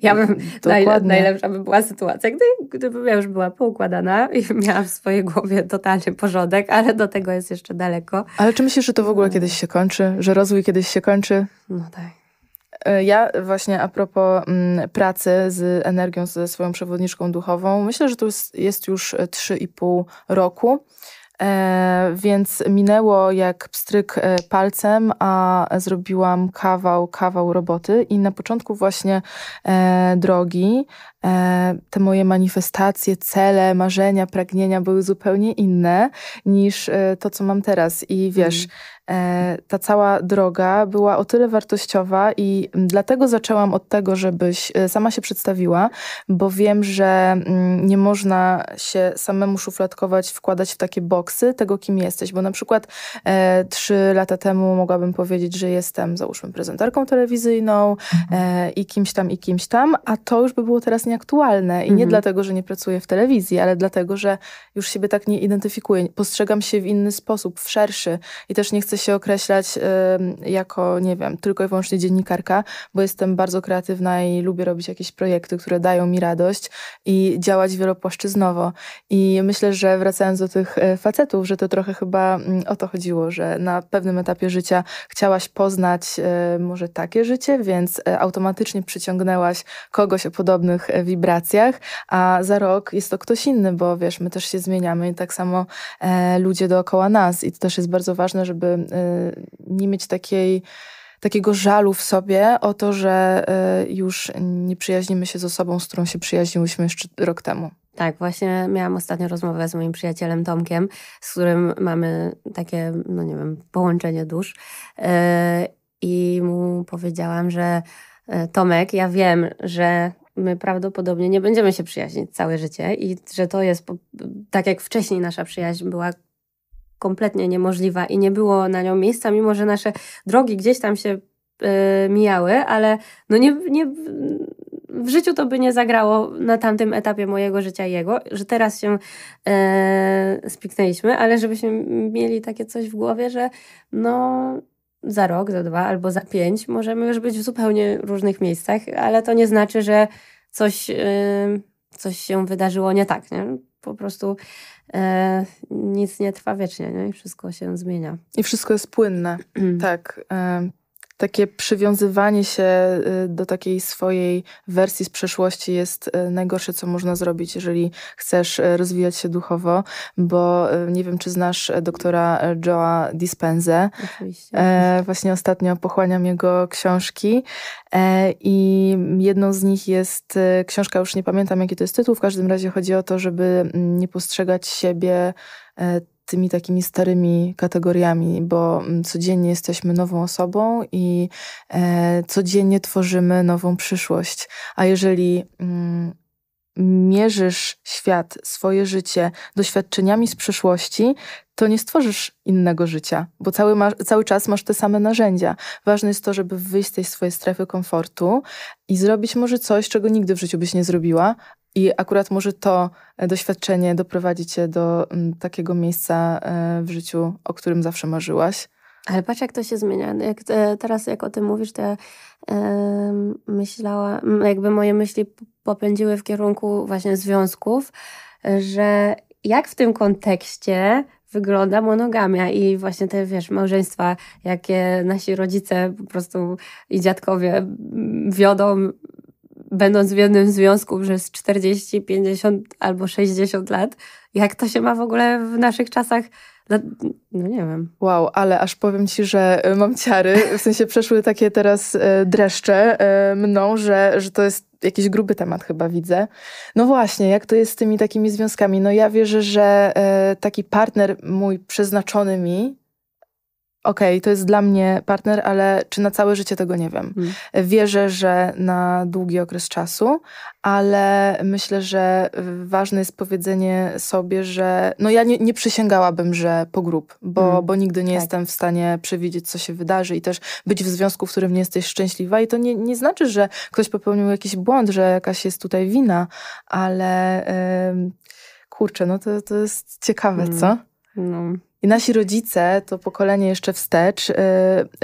Ja bym, Dokładnie. najlepsza by była sytuacja, gdy gdybym ja już była poukładana i miałam w swojej głowie totalny porządek, ale do tego jest jeszcze daleko. Ale czy myślisz, że to w ogóle kiedyś się kończy? Że rozwój kiedyś się kończy? No tak. E, ja właśnie a propos mm, pracy z energią, ze swoją przewodniczką duchową, myślę, że to jest już 3,5 e, roku. E, więc minęło jak pstryk e, palcem, a zrobiłam kawał, kawał roboty i na początku właśnie e, drogi E, te moje manifestacje, cele, marzenia, pragnienia były zupełnie inne niż e, to, co mam teraz. I mhm. wiesz, e, ta cała droga była o tyle wartościowa, i mm, dlatego zaczęłam od tego, żebyś sama się przedstawiła, bo wiem, że mm, nie można się samemu szufladkować, wkładać w takie boksy tego, kim jesteś. Bo na przykład trzy lata temu mogłabym powiedzieć, że jestem, załóżmy, prezenterką telewizyjną mhm. i kimś tam, i kimś tam, a to już by było teraz nie aktualne i nie mhm. dlatego, że nie pracuję w telewizji, ale dlatego, że już siebie tak nie identyfikuję, postrzegam się w inny sposób, w szerszy i też nie chcę się określać y, jako, nie wiem, tylko i wyłącznie dziennikarka, bo jestem bardzo kreatywna i lubię robić jakieś projekty, które dają mi radość i działać wielopłaszczyznowo. I myślę, że wracając do tych e, facetów, że to trochę chyba mm, o to chodziło, że na pewnym etapie życia chciałaś poznać y, może takie życie, więc e, automatycznie przyciągnęłaś kogoś o podobnych wibracjach, a za rok jest to ktoś inny, bo wiesz, my też się zmieniamy i tak samo e, ludzie dookoła nas. I to też jest bardzo ważne, żeby e, nie mieć takiej takiego żalu w sobie o to, że e, już nie przyjaźnimy się z osobą, z którą się przyjaźniłyśmy jeszcze rok temu. Tak, właśnie miałam ostatnio rozmowę z moim przyjacielem Tomkiem, z którym mamy takie, no nie wiem, połączenie dusz. I mu powiedziałam, że Tomek, ja wiem, że my prawdopodobnie nie będziemy się przyjaźnić całe życie i że to jest, tak jak wcześniej nasza przyjaźń była kompletnie niemożliwa i nie było na nią miejsca, mimo że nasze drogi gdzieś tam się e, mijały, ale no nie, nie, w życiu to by nie zagrało na tamtym etapie mojego życia i jego, że teraz się e, spiknęliśmy, ale żebyśmy mieli takie coś w głowie, że no za rok, za dwa albo za pięć możemy już być w zupełnie różnych miejscach, ale to nie znaczy, że coś, y, coś się wydarzyło nie tak. Nie? Po prostu e, nic nie trwa wiecznie nie? i wszystko się zmienia. I wszystko jest płynne, tak. E takie przywiązywanie się y, do takiej swojej wersji z przeszłości jest y, najgorsze, co można zrobić, jeżeli chcesz y, rozwijać się duchowo, bo nie wiem, czy znasz doktora Joa Dispensę. Oczywiście. E, właśnie ostatnio pochłaniam jego książki e, i jedną z nich jest książka, już nie pamiętam jaki to jest tytuł, w każdym razie chodzi o to, żeby mm, nie postrzegać siebie e, tymi takimi starymi kategoriami, bo mm, codziennie jesteśmy nową osobą i e, codziennie tworzymy nową przyszłość. A jeżeli mm, mierzysz świat, swoje życie doświadczeniami z przeszłości, to nie stworzysz innego życia, bo cały, cały czas masz te same narzędzia. Ważne jest to, żeby wyjść z tej swojej strefy komfortu i zrobić może coś, czego nigdy w życiu byś nie zrobiła, i akurat może to e, doświadczenie doprowadzi cię do takiego miejsca e, w życiu, o którym zawsze marzyłaś. Ale patrz, jak to się zmienia. Jak e, teraz, jak o tym mówisz, to ja yy, myślała, jakby moje myśli popędziły w kierunku właśnie związków, że jak w tym kontekście wygląda monogamia i właśnie te, wiesz, małżeństwa, jakie nasi rodzice po prostu i dziadkowie wiodą będąc w jednym związku przez 40, 50 albo 60 lat, jak to się ma w ogóle w naszych czasach no nie wiem. Wow, ale aż powiem ci, że e, mam ciary. W sensie przeszły takie teraz e, dreszcze e, mną, że, że to jest jakiś gruby temat chyba widzę. No właśnie, jak to jest z tymi takimi związkami? No ja wierzę, że taki partner mój przeznaczony mi okej, okay, to jest dla mnie partner, ale czy na całe życie tego nie wiem. Hmm. Wierzę, że na długi okres czasu, ale myślę, że ważne jest powiedzenie sobie, że no ja nie, nie przysięgałabym, że po grób, bo, hmm. bo nigdy nie tak. jestem w stanie przewidzieć, co się wydarzy i też być w związku, w którym nie jesteś szczęśliwa i to nie, nie znaczy, że ktoś popełnił jakiś błąd, że jakaś jest tutaj wina, ale yy, kurczę, no to, to jest ciekawe, hmm. co? No. I nasi rodzice, to pokolenie jeszcze wstecz, yy,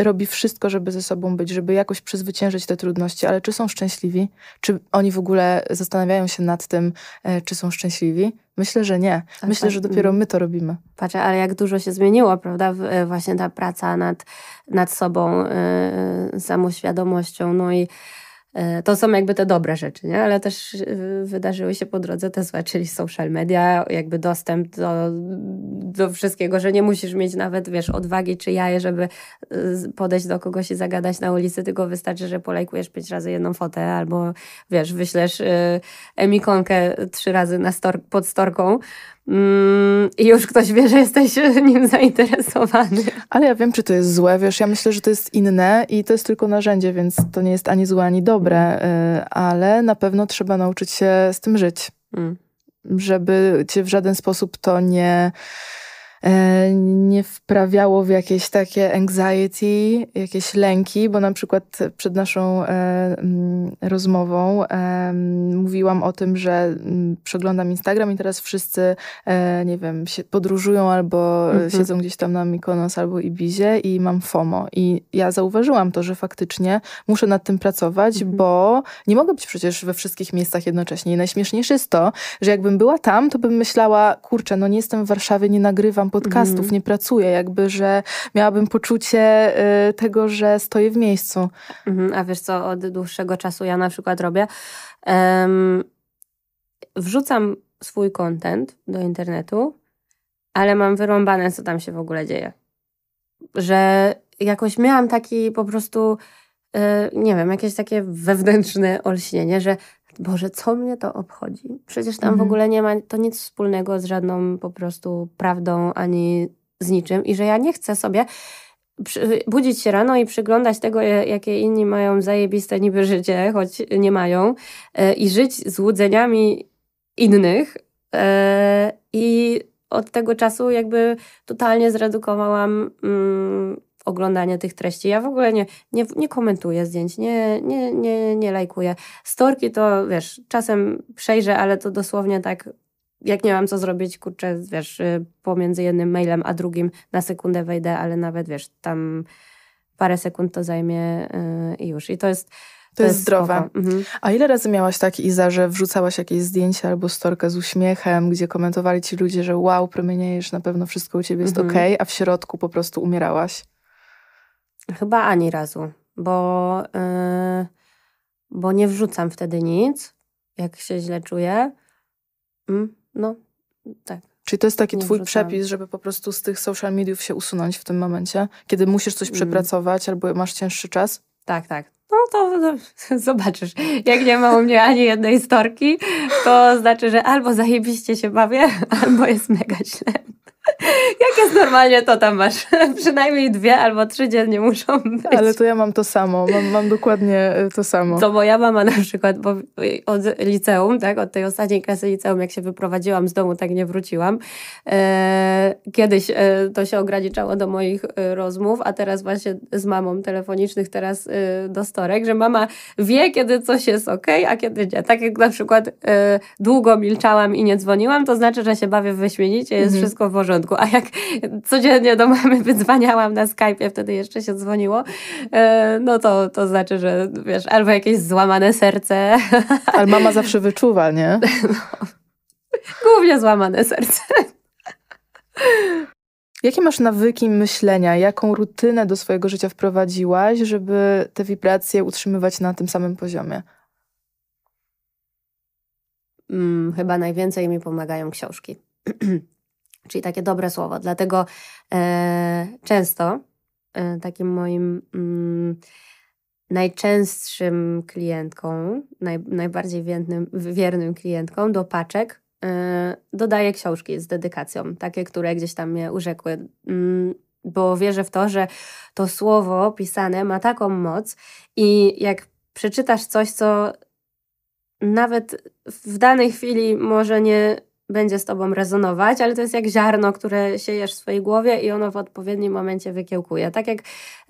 robi wszystko, żeby ze sobą być, żeby jakoś przezwyciężyć te trudności, ale czy są szczęśliwi? Czy oni w ogóle zastanawiają się nad tym, yy, czy są szczęśliwi? Myślę, że nie. Tak, Myślę, tak. że dopiero mm. my to robimy. Patrz, ale jak dużo się zmieniło, prawda? Y, właśnie ta praca nad, nad sobą, yy, samoświadomością, no i E, to są jakby te dobre rzeczy, nie? ale też e, wydarzyły się po drodze te złe, czyli social media, jakby dostęp do, do wszystkiego, że nie musisz mieć nawet, wiesz, odwagi czy jaje, żeby e, podejść do kogoś i zagadać na ulicy, tylko wystarczy, że polajkujesz pięć razy jedną fotę albo, wiesz, wyślesz emikonkę trzy razy na stor pod storką Mm, i już ktoś wie, że jesteś nim zainteresowany. Ale ja wiem, czy to jest złe, wiesz, ja myślę, że to jest inne i to jest tylko narzędzie, więc to nie jest ani złe, ani dobre, y, ale na pewno trzeba nauczyć się z tym żyć. Mm. Żeby cię w żaden sposób to nie E, nie wprawiało w jakieś takie anxiety, jakieś lęki, bo na przykład przed naszą e, mm, rozmową mówiłam o tym, że mm, przeglądam Instagram i teraz wszyscy, e, nie wiem, podróżują albo mhm. siedzą gdzieś tam na Mykonos albo Ibizie i mam FOMO. I ja zauważyłam to, że faktycznie muszę nad tym pracować, mhm. bo nie mogę być przecież we wszystkich miejscach jednocześnie. I najśmieszniejsze jest to, że jakbym była tam, to bym myślała, kurczę, no nie jestem w Warszawie, nie nagrywam podcastów, mm. nie pracuję, jakby, że miałabym poczucie y, tego, że stoję w miejscu. Mm -hmm. A wiesz co, od dłuższego czasu ja na przykład robię. Um, wrzucam swój content do internetu, ale mam wyrąbane, co tam się w ogóle dzieje. Że jakoś miałam taki po prostu, y, nie wiem, jakieś takie wewnętrzne olśnienie, że Boże, co mnie to obchodzi? Przecież tam mhm. w ogóle nie ma to nic wspólnego z żadną po prostu prawdą ani z niczym i że ja nie chcę sobie budzić się rano i przyglądać tego, jakie inni mają zajebiste niby życie, choć nie mają, e, i żyć złudzeniami innych. E, I od tego czasu jakby totalnie zredukowałam mm, oglądania tych treści. Ja w ogóle nie, nie, nie komentuję zdjęć, nie, nie, nie, nie lajkuję. Storki to, wiesz, czasem przejrzę, ale to dosłownie tak jak nie mam co zrobić, kurczę, wiesz, y, pomiędzy jednym mailem a drugim na sekundę wejdę, ale nawet, wiesz, tam parę sekund to zajmie y, i już. I to jest... To, to jest, jest zdrowe. Mhm. A ile razy miałaś tak, Iza, że wrzucałaś jakieś zdjęcie albo storkę z uśmiechem, gdzie komentowali ci ludzie, że wow, promieniejesz, na pewno wszystko u ciebie jest mhm. okej, okay, a w środku po prostu umierałaś? Chyba ani razu, bo, yy, bo nie wrzucam wtedy nic, jak się źle czuję. Mm, no, tak. Czyli to jest taki nie twój wrzucam. przepis, żeby po prostu z tych social mediów się usunąć w tym momencie, kiedy musisz coś mm. przepracować mm. albo masz cięższy czas? Tak, tak. No to, to zobaczysz. Jak nie ma u mnie ani jednej storki, to znaczy, że albo zajebiście się bawię, albo jest mega źle. Jak jest normalnie, to tam masz przynajmniej dwie albo trzy dziennie muszą być. Ale to ja mam to samo, mam, mam dokładnie e, to samo. To moja mama na przykład, bo od liceum, tak, od tej ostatniej klasy liceum, jak się wyprowadziłam z domu, tak nie wróciłam. E, kiedyś e, to się ograniczało do moich rozmów, a teraz właśnie z mamą telefonicznych, teraz do storek, że mama wie, kiedy coś jest ok, a kiedy nie. Tak jak na przykład długo milczałam i nie dzwoniłam, to znaczy, że się bawię w wyśmienicie, jest mhm. wszystko w porządku porządku. A jak codziennie do mamy wydzwaniałam na Skype'ie, wtedy jeszcze się dzwoniło, e, no to, to znaczy, że wiesz, albo jakieś złamane serce. Ale mama zawsze wyczuwa, nie? No. Głównie złamane serce. Jakie masz nawyki myślenia? Jaką rutynę do swojego życia wprowadziłaś, żeby te wibracje utrzymywać na tym samym poziomie? Hmm, chyba najwięcej mi pomagają książki. czyli takie dobre słowo. Dlatego e, często e, takim moim mm, najczęstszym klientką, naj, najbardziej wiernym, wiernym klientką do paczek e, dodaję książki z dedykacją, takie, które gdzieś tam mnie urzekły. Mm, bo wierzę w to, że to słowo pisane ma taką moc i jak przeczytasz coś, co nawet w danej chwili może nie będzie z tobą rezonować, ale to jest jak ziarno, które siejesz w swojej głowie i ono w odpowiednim momencie wykiełkuje. Tak jak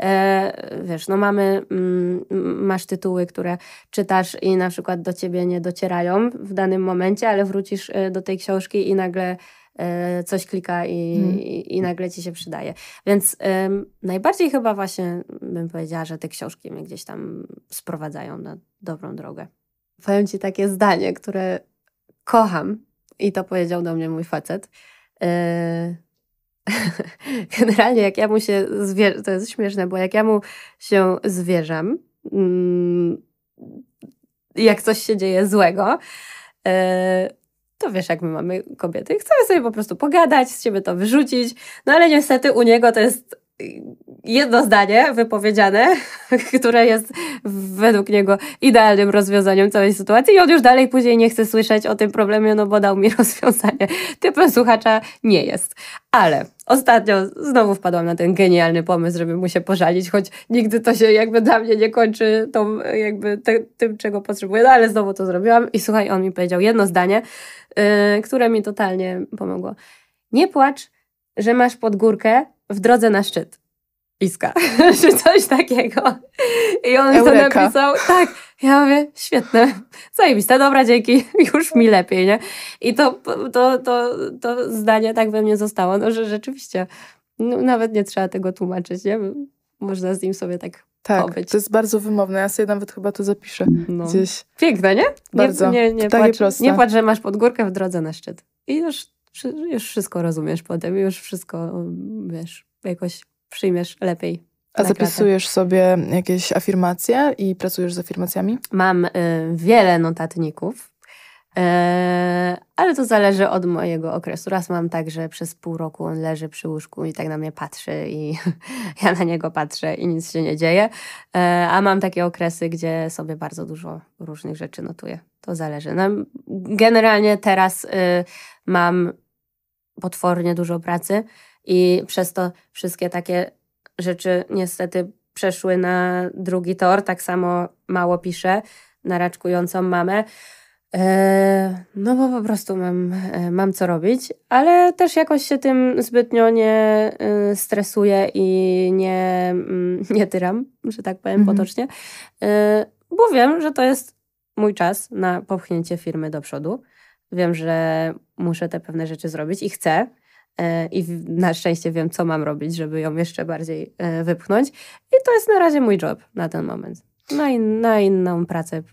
e, wiesz, no mamy, mm, masz tytuły, które czytasz i na przykład do ciebie nie docierają w danym momencie, ale wrócisz e, do tej książki i nagle e, coś klika i, hmm. i, i, nagle ci się przydaje. Więc e, najbardziej chyba właśnie bym powiedziała, że te książki mnie gdzieś tam sprowadzają na dobrą drogę. Powiem ci takie zdanie, które kocham i to powiedział do mnie mój facet. E, generalnie, jak ja mu się zwierzę, to jest śmieszne, bo jak ja mu się zwierzam, mm, jak coś się dzieje złego, e, to wiesz, jak my mamy kobiety, chcemy sobie po prostu pogadać, z ciebie to wyrzucić, no ale niestety u niego to jest jedno zdanie wypowiedziane, które jest według niego idealnym rozwiązaniem całej sytuacji i on już dalej później nie chce słyszeć o tym problemie, no bo dał mi rozwiązanie. Typem słuchacza nie jest. Ale ostatnio znowu wpadłam na ten genialny pomysł, żeby mu się pożalić, choć nigdy to się jakby dla mnie nie kończy tą, jakby te, tym, czego potrzebuję, no ale znowu to zrobiłam i słuchaj, on mi powiedział jedno zdanie, yy, które mi totalnie pomogło. Nie płacz, że masz pod górkę, w drodze na szczyt. Iska, czy coś takiego. I on Eureka. to napisał. Tak, ja mówię, świetne, zajebiste, dobra, dzięki, już mi lepiej, nie? I to, to, to, to zdanie tak we mnie zostało, no że rzeczywiście, no, nawet nie trzeba tego tłumaczyć, nie? Można z nim sobie tak tak, pobyć. to jest bardzo wymowne. Ja sobie nawet chyba to zapiszę no. gdzieś. Piękne, nie? Bardzo. Nie, nie, nie, płacz, nie płacz, że masz podgórkę w drodze na szczyt. I już już wszystko rozumiesz potem, już wszystko, wiesz, jakoś przyjmiesz lepiej. A zapisujesz sobie jakieś afirmacje i pracujesz z afirmacjami? Mam y, wiele notatników, y, ale to zależy od mojego okresu. Raz mam tak, że przez pół roku on leży przy łóżku i tak na mnie patrzy i ja na niego patrzę i nic się nie dzieje. Y, a mam takie okresy, gdzie sobie bardzo dużo różnych rzeczy notuję. To zależy. No, generalnie teraz y, mam potwornie dużo pracy i przez to wszystkie takie rzeczy niestety przeszły na drugi tor. Tak samo mało piszę na raczkującą mamę. E, no bo po prostu mam, e, mam co robić, ale też jakoś się tym zbytnio nie e, stresuję i nie, mm, nie tyram, że tak powiem mhm. potocznie, bo wiem, że to jest mój czas na popchnięcie firmy do przodu. Wiem, że muszę te pewne rzeczy zrobić i chcę. E, I na szczęście wiem, co mam robić, żeby ją jeszcze bardziej e, wypchnąć. I to jest na razie mój job na ten moment. Na, in, na inną pracę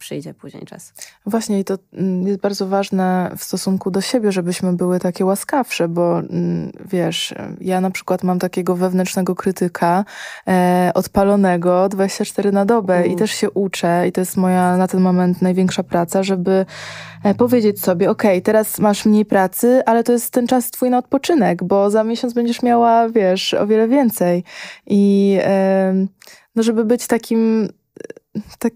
przyjdzie później czas. Właśnie i to mm, jest bardzo ważne w stosunku do siebie, żebyśmy były takie łaskawsze, bo mm, wiesz, ja na przykład mam takiego wewnętrznego krytyka e, odpalonego 24 na dobę mm. i też się uczę i to jest moja na ten moment największa praca, żeby e, powiedzieć sobie, ok, teraz masz mniej pracy, ale to jest ten czas twój na odpoczynek, bo za miesiąc będziesz miała, wiesz, o wiele więcej i e, no żeby być takim e, tak,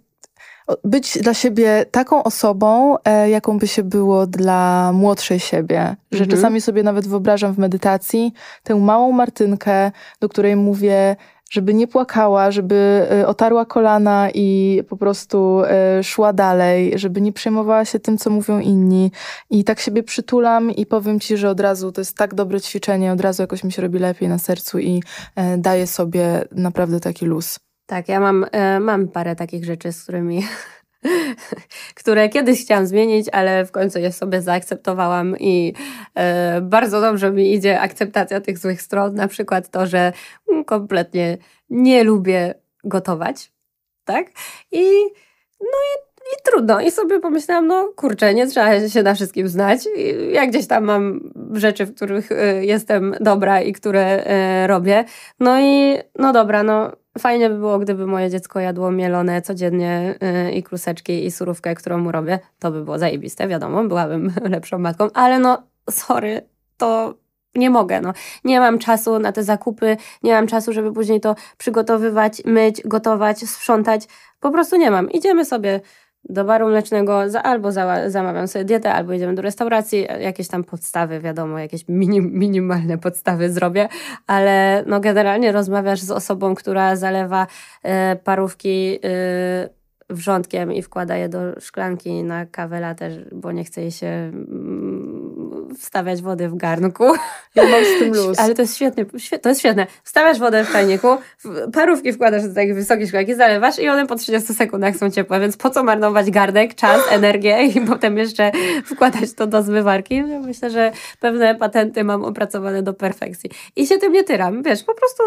być dla siebie taką osobą, e, jaką by się było dla młodszej siebie. Że mhm. czasami sobie nawet wyobrażam w medytacji tę małą Martynkę, do której mówię, żeby nie płakała, żeby e, otarła kolana i po prostu e, szła dalej, żeby nie przejmowała się tym, co mówią inni. I tak siebie przytulam i powiem ci, że od razu to jest tak dobre ćwiczenie, od razu jakoś mi się robi lepiej na sercu i e, daję sobie naprawdę taki luz. Tak, ja mam, e, mam parę takich rzeczy, z którymi które kiedyś chciałam zmienić, ale w końcu je sobie zaakceptowałam i e, bardzo dobrze mi idzie akceptacja tych złych stron, na przykład to, że mm, kompletnie nie lubię gotować, tak? I no i, i trudno. I sobie pomyślałam, no kurczę, nie trzeba się na wszystkim znać. I ja gdzieś tam mam rzeczy, w których y, jestem dobra i które y, robię. No i no dobra, no Fajnie by było, gdyby moje dziecko jadło mielone codziennie yy, i kruseczki i surówkę, którą mu robię. To by było zajebiste, wiadomo, byłabym lepszą matką, ale no, sorry, to nie mogę, no. Nie mam czasu na te zakupy, nie mam czasu, żeby później to przygotowywać, myć, gotować, sprzątać. Po prostu nie mam. Idziemy sobie do baru mlecznego za, albo za, zamawiam sobie dietę, albo idziemy do restauracji. Jakieś tam podstawy, wiadomo, jakieś minim, minimalne podstawy zrobię, ale no generalnie rozmawiasz z osobą, która zalewa e, parówki e, wrzątkiem i wkłada je do szklanki na kawę latte, bo nie chce jej się wstawiać wodę w garnku. Ja mam z tym luz. Ale to jest świetne, to jest świetne. Wstawiasz wodę w tajniku, parówki wkładasz do takich wysokich szklanki, zalewasz i one po 30 sekundach są ciepłe, więc po co marnować garnek, czas, energię i potem jeszcze wkładać to do zmywarki? No, myślę, że pewne patenty mam opracowane do perfekcji. I się tym nie tyram, wiesz, po prostu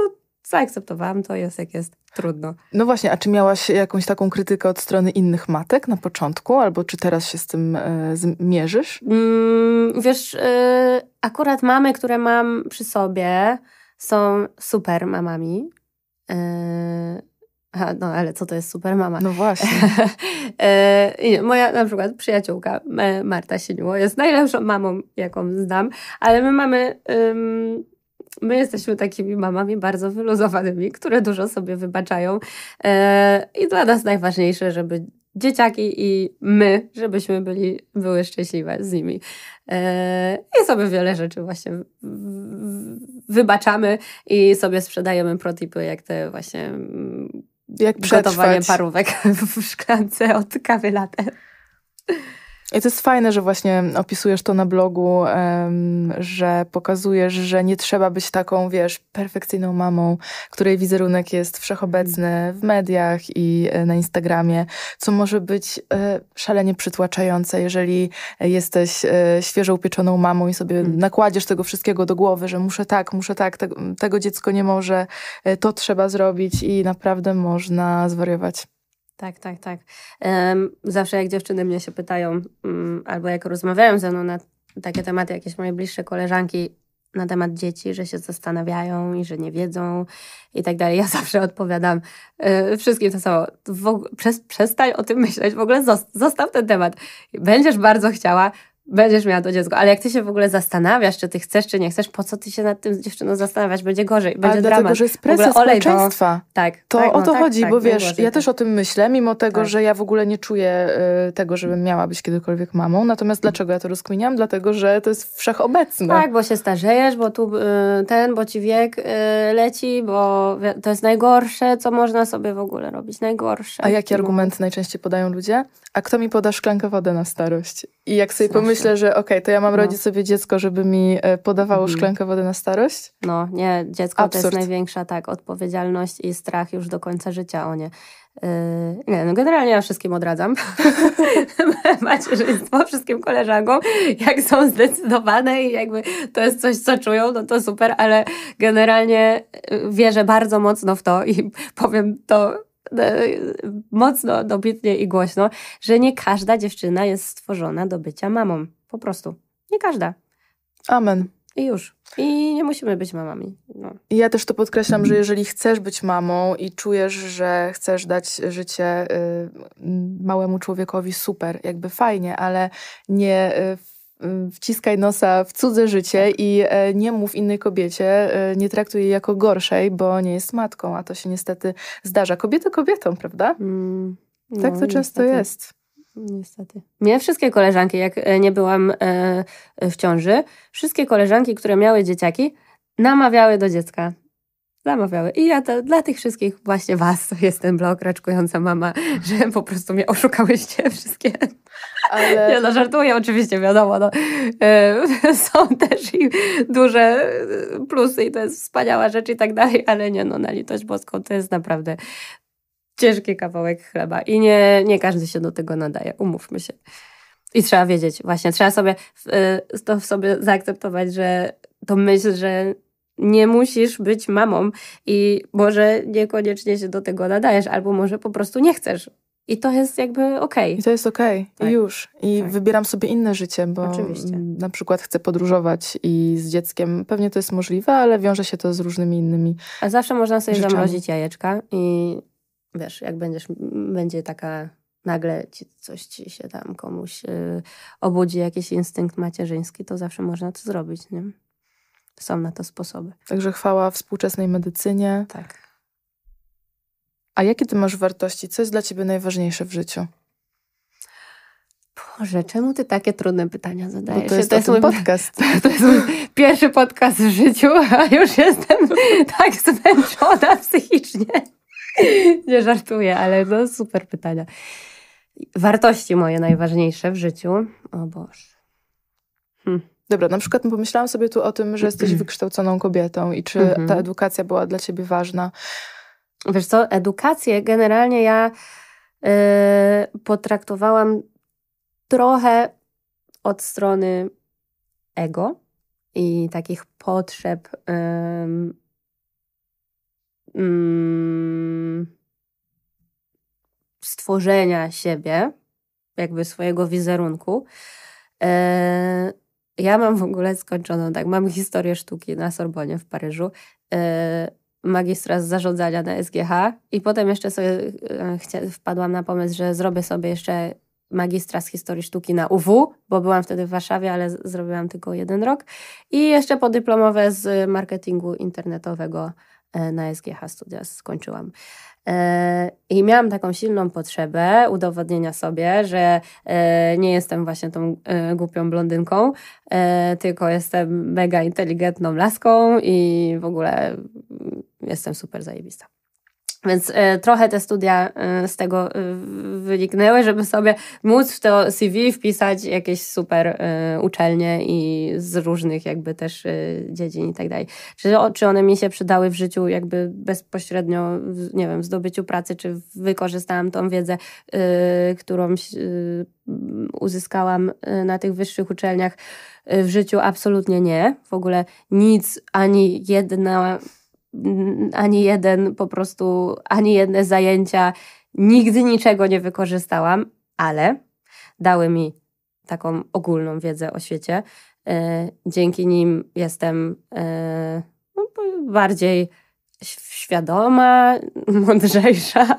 zaakceptowałam to, jest jak jest, trudno. No właśnie, a czy miałaś jakąś taką krytykę od strony innych matek na początku, albo czy teraz się z tym e, mierzysz? Mm, wiesz, e, akurat mamy, które mam przy sobie, są super mamami. E, no ale co to jest super mama? No właśnie. Moja na przykład przyjaciółka Marta Sieniło jest najlepszą mamą, jaką znam, ale my mamy um, my jesteśmy takimi mamami bardzo wyluzowanymi, które dużo sobie wybaczają. E, I dla nas najważniejsze, żeby dzieciaki i my, żebyśmy byli, były szczęśliwe z nimi. E, I sobie wiele rzeczy właśnie wybaczamy i sobie sprzedajemy protipy, jak te właśnie mm, jak gotowanie parówek w szklance od kawy latte. I to jest fajne, że właśnie opisujesz to na blogu, że pokazujesz, że nie trzeba być taką, wiesz, perfekcyjną mamą, której wizerunek jest wszechobecny w mediach i e, na Instagramie, co może być e, szalenie przytłaczające, jeżeli jesteś e, świeżo upieczoną mamą i sobie hmm. nakładziesz tego wszystkiego do głowy, że muszę tak, muszę tak, tego dziecko nie może, to trzeba zrobić i naprawdę można zwariować. Tak, tak, tak. zawsze jak dziewczyny mnie się pytają, mm, albo jak rozmawiają ze mną na takie tematy, jakieś moje bliższe koleżanki na temat dzieci, że się zastanawiają i że nie wiedzą i tak dalej. Ja zawsze odpowiadam e, wszystkim to samo. Przestań o tym myśleć, w ogóle zostaw ten temat. Będziesz bardzo chciała, będziesz miała to dziecko. Ale jak ty się w ogóle zastanawiasz, czy ty chcesz, czy nie chcesz, po co ty się nad tym dziewczyną zastanawiać? Będzie gorzej, będzie Ale dramat. dlatego, że jest presja społeczeństwa. To, tak. To tak, o no, to tak, chodzi, tak, bo no, wiesz, ja też o tym myślę, mimo tego, tak. że ja w ogóle nie czuję y, tego, żebym miała być kiedykolwiek mamą. Natomiast dlaczego ja to rozkminiam? Dlatego, że to jest wszechobecne. Tak, bo się starzejesz, bo tu y, ten, bo ci wiek y, leci, bo to jest najgorsze, co można sobie w ogóle robić. Najgorsze. A jakie no. argumenty najczęściej podają ludzie? A kto mi poda szklankę wody na starość? I jak sobie Strasznie. pomyślę, że okej, okay, to ja mam no. rodzić sobie dziecko, żeby mi e, podawało mhm. szklankę wody na starość? No, nie, dziecko Absurd. to jest największa tak odpowiedzialność i strach już do końca życia o nie. Yy, nie, no generalnie ja wszystkim odradzam. Macierzyństwo wszystkim koleżankom, jak są zdecydowane i jakby to jest coś, co czują, no to super, ale generalnie e, wierzę bardzo mocno w to i powiem to E, mocno, dobitnie i głośno, że nie każda dziewczyna jest stworzona do bycia mamą. Po prostu. Nie każda. Amen. I już. I nie musimy być mamami. No. Ja też to podkreślam, że jeżeli chcesz być mamą i czujesz, że chcesz dać życie y, małemu człowiekowi, super, jakby fajnie, ale nie. Y, Mm, wciskaj nosa w cudze życie tak. i e, nie mów innej kobiecie, e, nie traktuj jej jako gorszej, bo nie jest matką, a to się niestety zdarza. Kobiety kobietom, prawda? Mm, no, tak to no, niestety. często jest. Niestety. Mnie wszystkie koleżanki, jak e, nie byłam w ciąży, wszystkie koleżanki, które miały dzieciaki, namawiały do dziecka zamawiały. I ja to dla tych wszystkich, właśnie was, to jest ten blog Raczkująca Mama, że po prostu mnie oszukałyście wszystkie. Ale... Ja no żartuję oczywiście, wiadomo. No. E, są też i duże e, plusy i to jest wspaniała rzecz i tak dalej, ale nie no, na litość boską to jest naprawdę ciężki kawałek chleba i nie, nie każdy się do tego nadaje, umówmy się. I trzeba wiedzieć, właśnie, trzeba sobie e, to w sobie zaakceptować, że to myśl, że nie musisz być mamą i może niekoniecznie się do tego nadajesz, albo może po prostu nie chcesz. I to jest jakby okej. Okay. I to jest okej, okay. tak. już. I tak. wybieram sobie inne życie, bo Oczywiście. na przykład chcę podróżować i z dzieckiem pewnie to jest możliwe, ale wiąże się to z różnymi innymi. A zawsze można sobie rzeczami. zamrozić jajeczka i wiesz, jak będziesz, będzie taka nagle ci, coś ci się tam komuś yy, obudzi, jakiś instynkt macierzyński, to zawsze można to zrobić, nie? są na to sposoby. Także chwała współczesnej medycynie. Tak. A jakie ty masz wartości? Co jest dla ciebie najważniejsze w życiu? Boże, czemu ty takie trudne pytania zadajesz? Bo to jest, to jest mój podcast. To jest mój pierwszy podcast w życiu, a już jestem tak zmęczona psychicznie. Nie żartuję, ale to no super pytania. Wartości moje najważniejsze w życiu. O Boże. Hm. Dobra, na przykład pomyślałam sobie tu o tym, że jesteś mm-hmm. wykształconą kobietą i czy mm-hmm. ta edukacja była dla ciebie ważna. Wiesz co, edukację generalnie ja yy, potraktowałam trochę od strony ego i takich potrzeb. Yy, yy, stworzenia siebie, jakby swojego wizerunku. Yy, ja mam w ogóle skończoną, tak, mam historię sztuki na Sorbonie w Paryżu, yy, magistra z zarządzania na SGH i potem jeszcze sobie yy, wpadłam na pomysł, że zrobię sobie jeszcze magistra z historii sztuki na UW, bo byłam wtedy w Warszawie, ale zrobiłam tylko jeden rok i jeszcze podyplomowe z marketingu internetowego yy, na SGH studia skończyłam. E, I miałam taką silną potrzebę udowodnienia sobie, że e, nie jestem właśnie tą e, głupią blondynką, tylko jestem mega inteligentną laską i w ogóle mm, jestem super zajebista. Więc e, trochę te studia e, z tego e, wyniknęły, żeby sobie móc w to CV wpisać jakieś super uczelnie i z różnych jakby też dziedzin i tak dalej. Czy one mi się przydały w życiu jakby bezpośrednio, nie wiem, w zdobyciu pracy, czy wykorzystałam tą wiedzę, którą uzyskałam na tych wyższych uczelniach w życiu? Absolutnie nie. W ogóle nic, ani jedna ani jeden po prostu, ani jedne zajęcia, nigdy niczego nie wykorzystałam, ale dały mi taką ogólną wiedzę o świecie. E, dzięki nim jestem e, no, bardziej świadoma, mądrzejsza.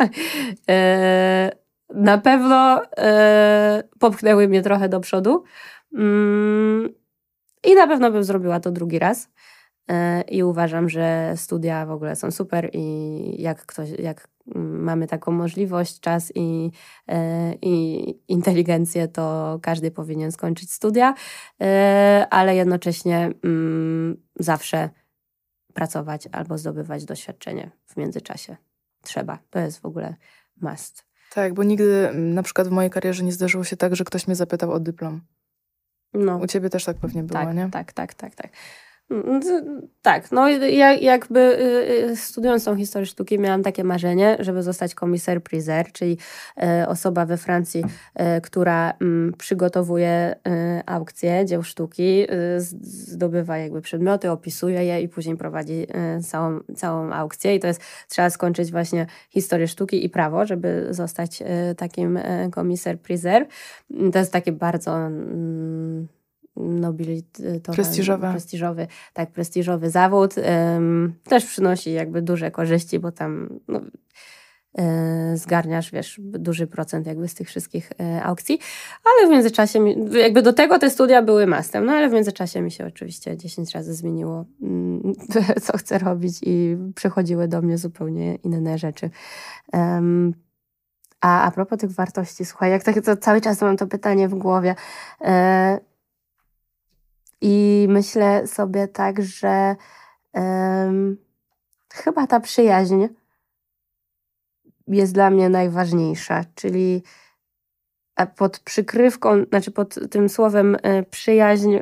E, na pewno popchnęły mnie trochę do przodu. Mm, I na pewno bym zrobiła to drugi raz. E, I uważam, że studia w ogóle są super i jak ktoś, jak mamy taką możliwość, czas i, e, i inteligencję, to każdy powinien skończyć studia, e, ale jednocześnie mm, zawsze pracować albo zdobywać doświadczenie w międzyczasie. Trzeba. To jest w ogóle must. Tak, bo nigdy mm, na przykład w mojej karierze nie zdarzyło się tak, że ktoś mnie zapytał o dyplom. No. U ciebie też tak pewnie było, tak, nie? Tak, tak, tak, tak. Mm, tak, no ja jakby y, y, studiując tą historię sztuki miałam takie marzenie, żeby zostać komisar priser, czyli y, osoba we Francji, która mm, przygotowuje aukcję dzieł sztuki, zdobywa jakby przedmioty, opisuje je i później prowadzi całą, całą aukcję i to jest, trzeba skończyć właśnie historię sztuki i prawo, żeby zostać takim komisar priser. To jest takie bardzo mm, nobilitowy, prestiżowy. prestiżowy, tak, prestiżowy zawód też przynosi jakby duże korzyści, bo tam no, e, zgarniasz, wiesz, duży procent jakby z tych wszystkich e, aukcji, ale w międzyczasie, mi, jakby do tego te studia były mastem, no ale w międzyczasie mi się oczywiście 10 razy zmieniło, mm, co chcę robić i przychodziły do mnie zupełnie inne rzeczy. a a propos tych wartości, słuchaj, jak tak to cały czas mam to pytanie w głowie. E, i myślę sobie tak, że um, chyba ta przyjaźń jest dla mnie najważniejsza, czyli e, pod przykrywką, znaczy pod tym słowem e, przyjaźń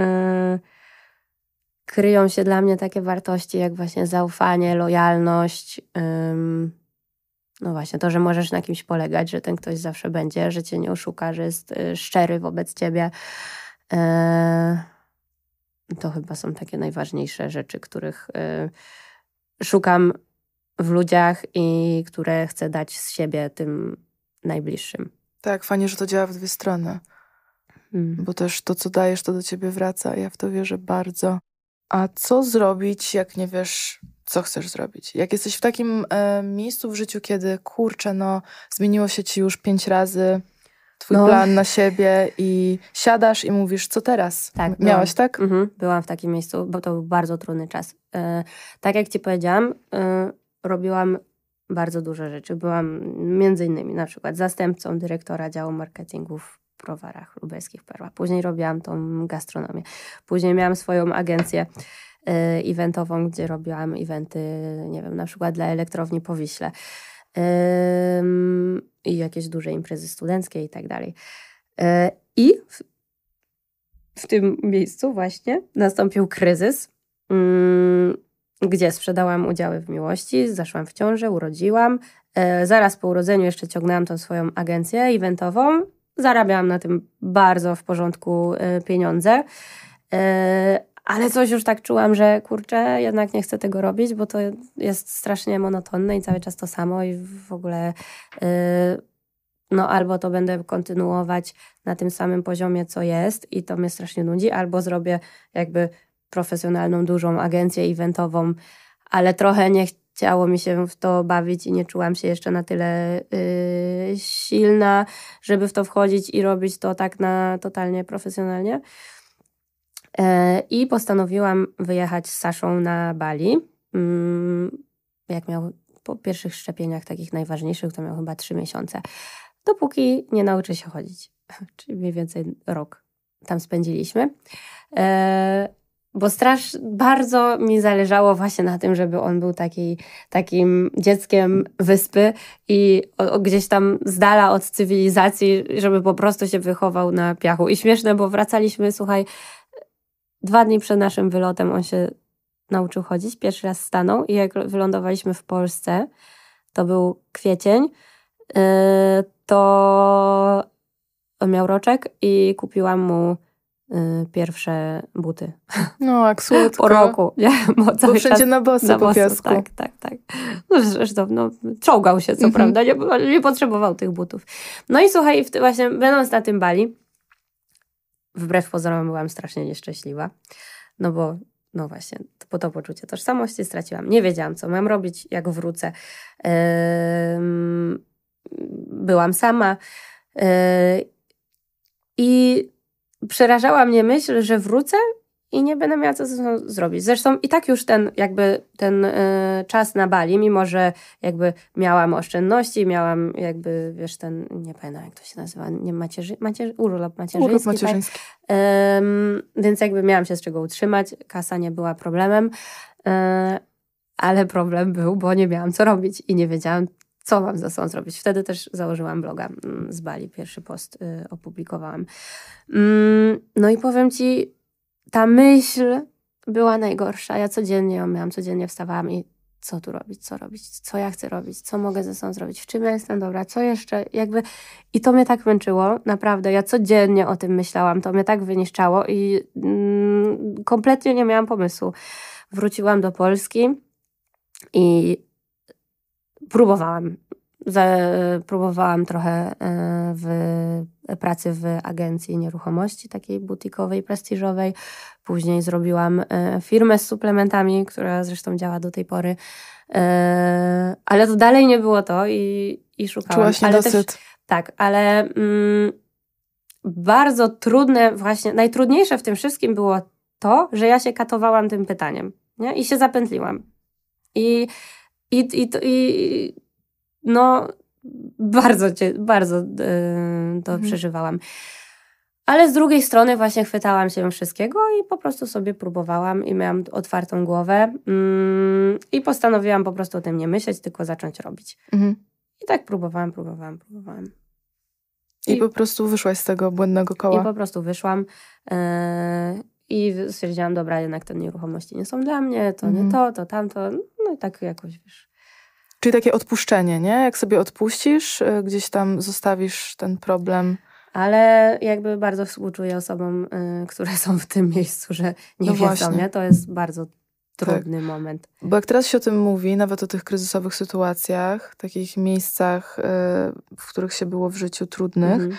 e, kryją się dla mnie takie wartości jak właśnie zaufanie, lojalność. no właśnie, to, że możesz na kimś polegać, że ten ktoś zawsze będzie, że cię nie oszuka, że jest szczery wobec ciebie. E, to chyba są takie najważniejsze rzeczy, których e, szukam w ludziach i które chcę dać z siebie tym najbliższym. Tak, fajnie, że to działa w dwie strony. Mm. Bo też to, co dajesz, to do ciebie wraca. Ja w to wierzę bardzo. A co zrobić, jak nie wiesz, co chcesz zrobić? Jak jesteś w takim e, miejscu w życiu, kiedy kurczę, no, zmieniło się ci już pięć razy, twój no. plan na siebie i siadasz i mówisz, co teraz? Tak. Miałaś, byłam, tak? Mhm, byłam w takim miejscu, bo to był bardzo trudny czas. E, tak jak ci powiedziałam, e, robiłam bardzo duże rzeczy. Byłam między innymi na przykład zastępcą dyrektora działu marketingu w browarach lubelskich Perła. Później robiłam tą gastronomię. Później miałam swoją agencję e, eventową, gdzie robiłam eventy, nie wiem, na przykład dla elektrowni Powiśle. Yy, i jakieś duże imprezy studenckie i tak dalej. E, I w, w tym miejscu właśnie nastąpił kryzys, mm, gdzie sprzedałam udziały w miłości, zaszłam w ciążę, urodziłam. E, zaraz po urodzeniu jeszcze ciągnęłam tą swoją agencję eventową. Zarabiałam na tym bardzo w porządku e, pieniądze ale coś już tak czułam, że kurczę, jednak nie chcę tego robić, bo to jest strasznie monotonne i cały czas to samo i w ogóle yy, no albo to będę kontynuować na tym samym poziomie, co jest i to mnie strasznie nudzi, albo zrobię jakby profesjonalną, dużą agencję eventową, ale trochę nie chciało mi się w to bawić i nie czułam się jeszcze na tyle yy, silna, żeby w to wchodzić i robić to tak na totalnie profesjonalnie. E, I postanowiłam wyjechać z Saszą na Bali. Mm, jak miał po pierwszych szczepieniach, takich najważniejszych, to miał chyba trzy miesiące. Dopóki nie nauczy się chodzić, czyli mniej więcej rok tam spędziliśmy. E, bo strasz, bardzo mi zależało właśnie na tym, żeby on był taki, takim dzieckiem wyspy i o, o gdzieś tam z dala od cywilizacji, żeby po prostu się wychował na piachu. I śmieszne, bo wracaliśmy, słuchaj, dwa dni przed naszym wylotem on się nauczył chodzić, pierwszy raz stanął i jak wylądowaliśmy w Polsce, to był kwiecień, y, to miał roczek i kupiłam mu y, pierwsze buty. No, jak słodko. Po roku. Nie? Bo, Bo wszędzie na boso, na po piasku. Tak, tak, tak. No, zresztą no, czołgał się, co mm -hmm. prawda, nie, nie, potrzebował tych butów. No i słuchaj, właśnie będąc na tym Bali, wbrew pozorom byłam strasznie nieszczęśliwa, no bo no właśnie, to, po to poczucie tożsamości straciłam. Nie wiedziałam, co mam robić, jak wrócę. Yy, byłam sama yy, i przerażała mnie myśl, że wrócę i nie będę miała co ze sobą zrobić. Zresztą i tak już ten jakby ten y, czas na Bali, mimo że jakby miałam oszczędności, miałam jakby, wiesz, ten, nie pamiętam jak to się nazywa, nie macierzy, macierzy, urlop macierzyński. Urlop tak? macierzyński. Tak? Ym, więc jakby miałam się z czego utrzymać, kasa nie była problemem, y, ale problem był, bo nie miałam co robić i nie wiedziałam, co mam ze sobą zrobić. Wtedy też założyłam bloga mm, z Bali, pierwszy post y, opublikowałam. Mm, no i powiem Ci, ta myśl była najgorsza. Ja codziennie ją miałam, codziennie wstawałam i co tu robić, co robić, co ja chcę robić, co mogę ze sobą zrobić, w czym ja jestem dobra, co jeszcze, jakby... I to mnie tak męczyło, naprawdę, ja codziennie o tym myślałam, to mnie tak wyniszczało i mm, kompletnie nie miałam pomysłu. Wróciłam do Polski i próbowałam próbowałam trochę e, w e, pracy w agencji nieruchomości takiej butikowej, prestiżowej. Później zrobiłam e, firmę z suplementami, która zresztą działa do tej pory. Ale to dalej nie było to i, i szukałam. Czułaś dosyć. Też, tak, ale mm, bardzo trudne właśnie, najtrudniejsze w tym wszystkim było to, że ja się katowałam tym pytaniem nie? i się zapętliłam. I i, i, i, no bardzo, bardzo y, to mhm. przeżywałam. Ale z drugiej strony właśnie chwytałam się wszystkiego i po prostu sobie próbowałam i miałam otwartą głowę mm, i postanowiłam po prostu o tym nie myśleć, tylko zacząć robić. Mhm. I tak próbowałam, próbowałam, próbowałam. I, I, po prostu wyszłaś z tego błędnego koła. I po prostu wyszłam yy, i stwierdziłam, dobra, jednak te nieruchomości nie są dla mnie, to mhm. nie to, to tamto. No i tak jakoś, wiesz, Czyli takie odpuszczenie, nie? Jak sobie odpuścisz, y, gdzieś tam zostawisz ten problem. Ale jakby bardzo współczuję osobom, y, które są w tym miejscu, że nie no wiedzą, nie? To jest bardzo trudny tak. moment. Bo jak teraz się o tym mówi, nawet o tych kryzysowych sytuacjach, takich miejscach, y, w których się było w życiu trudnych, mhm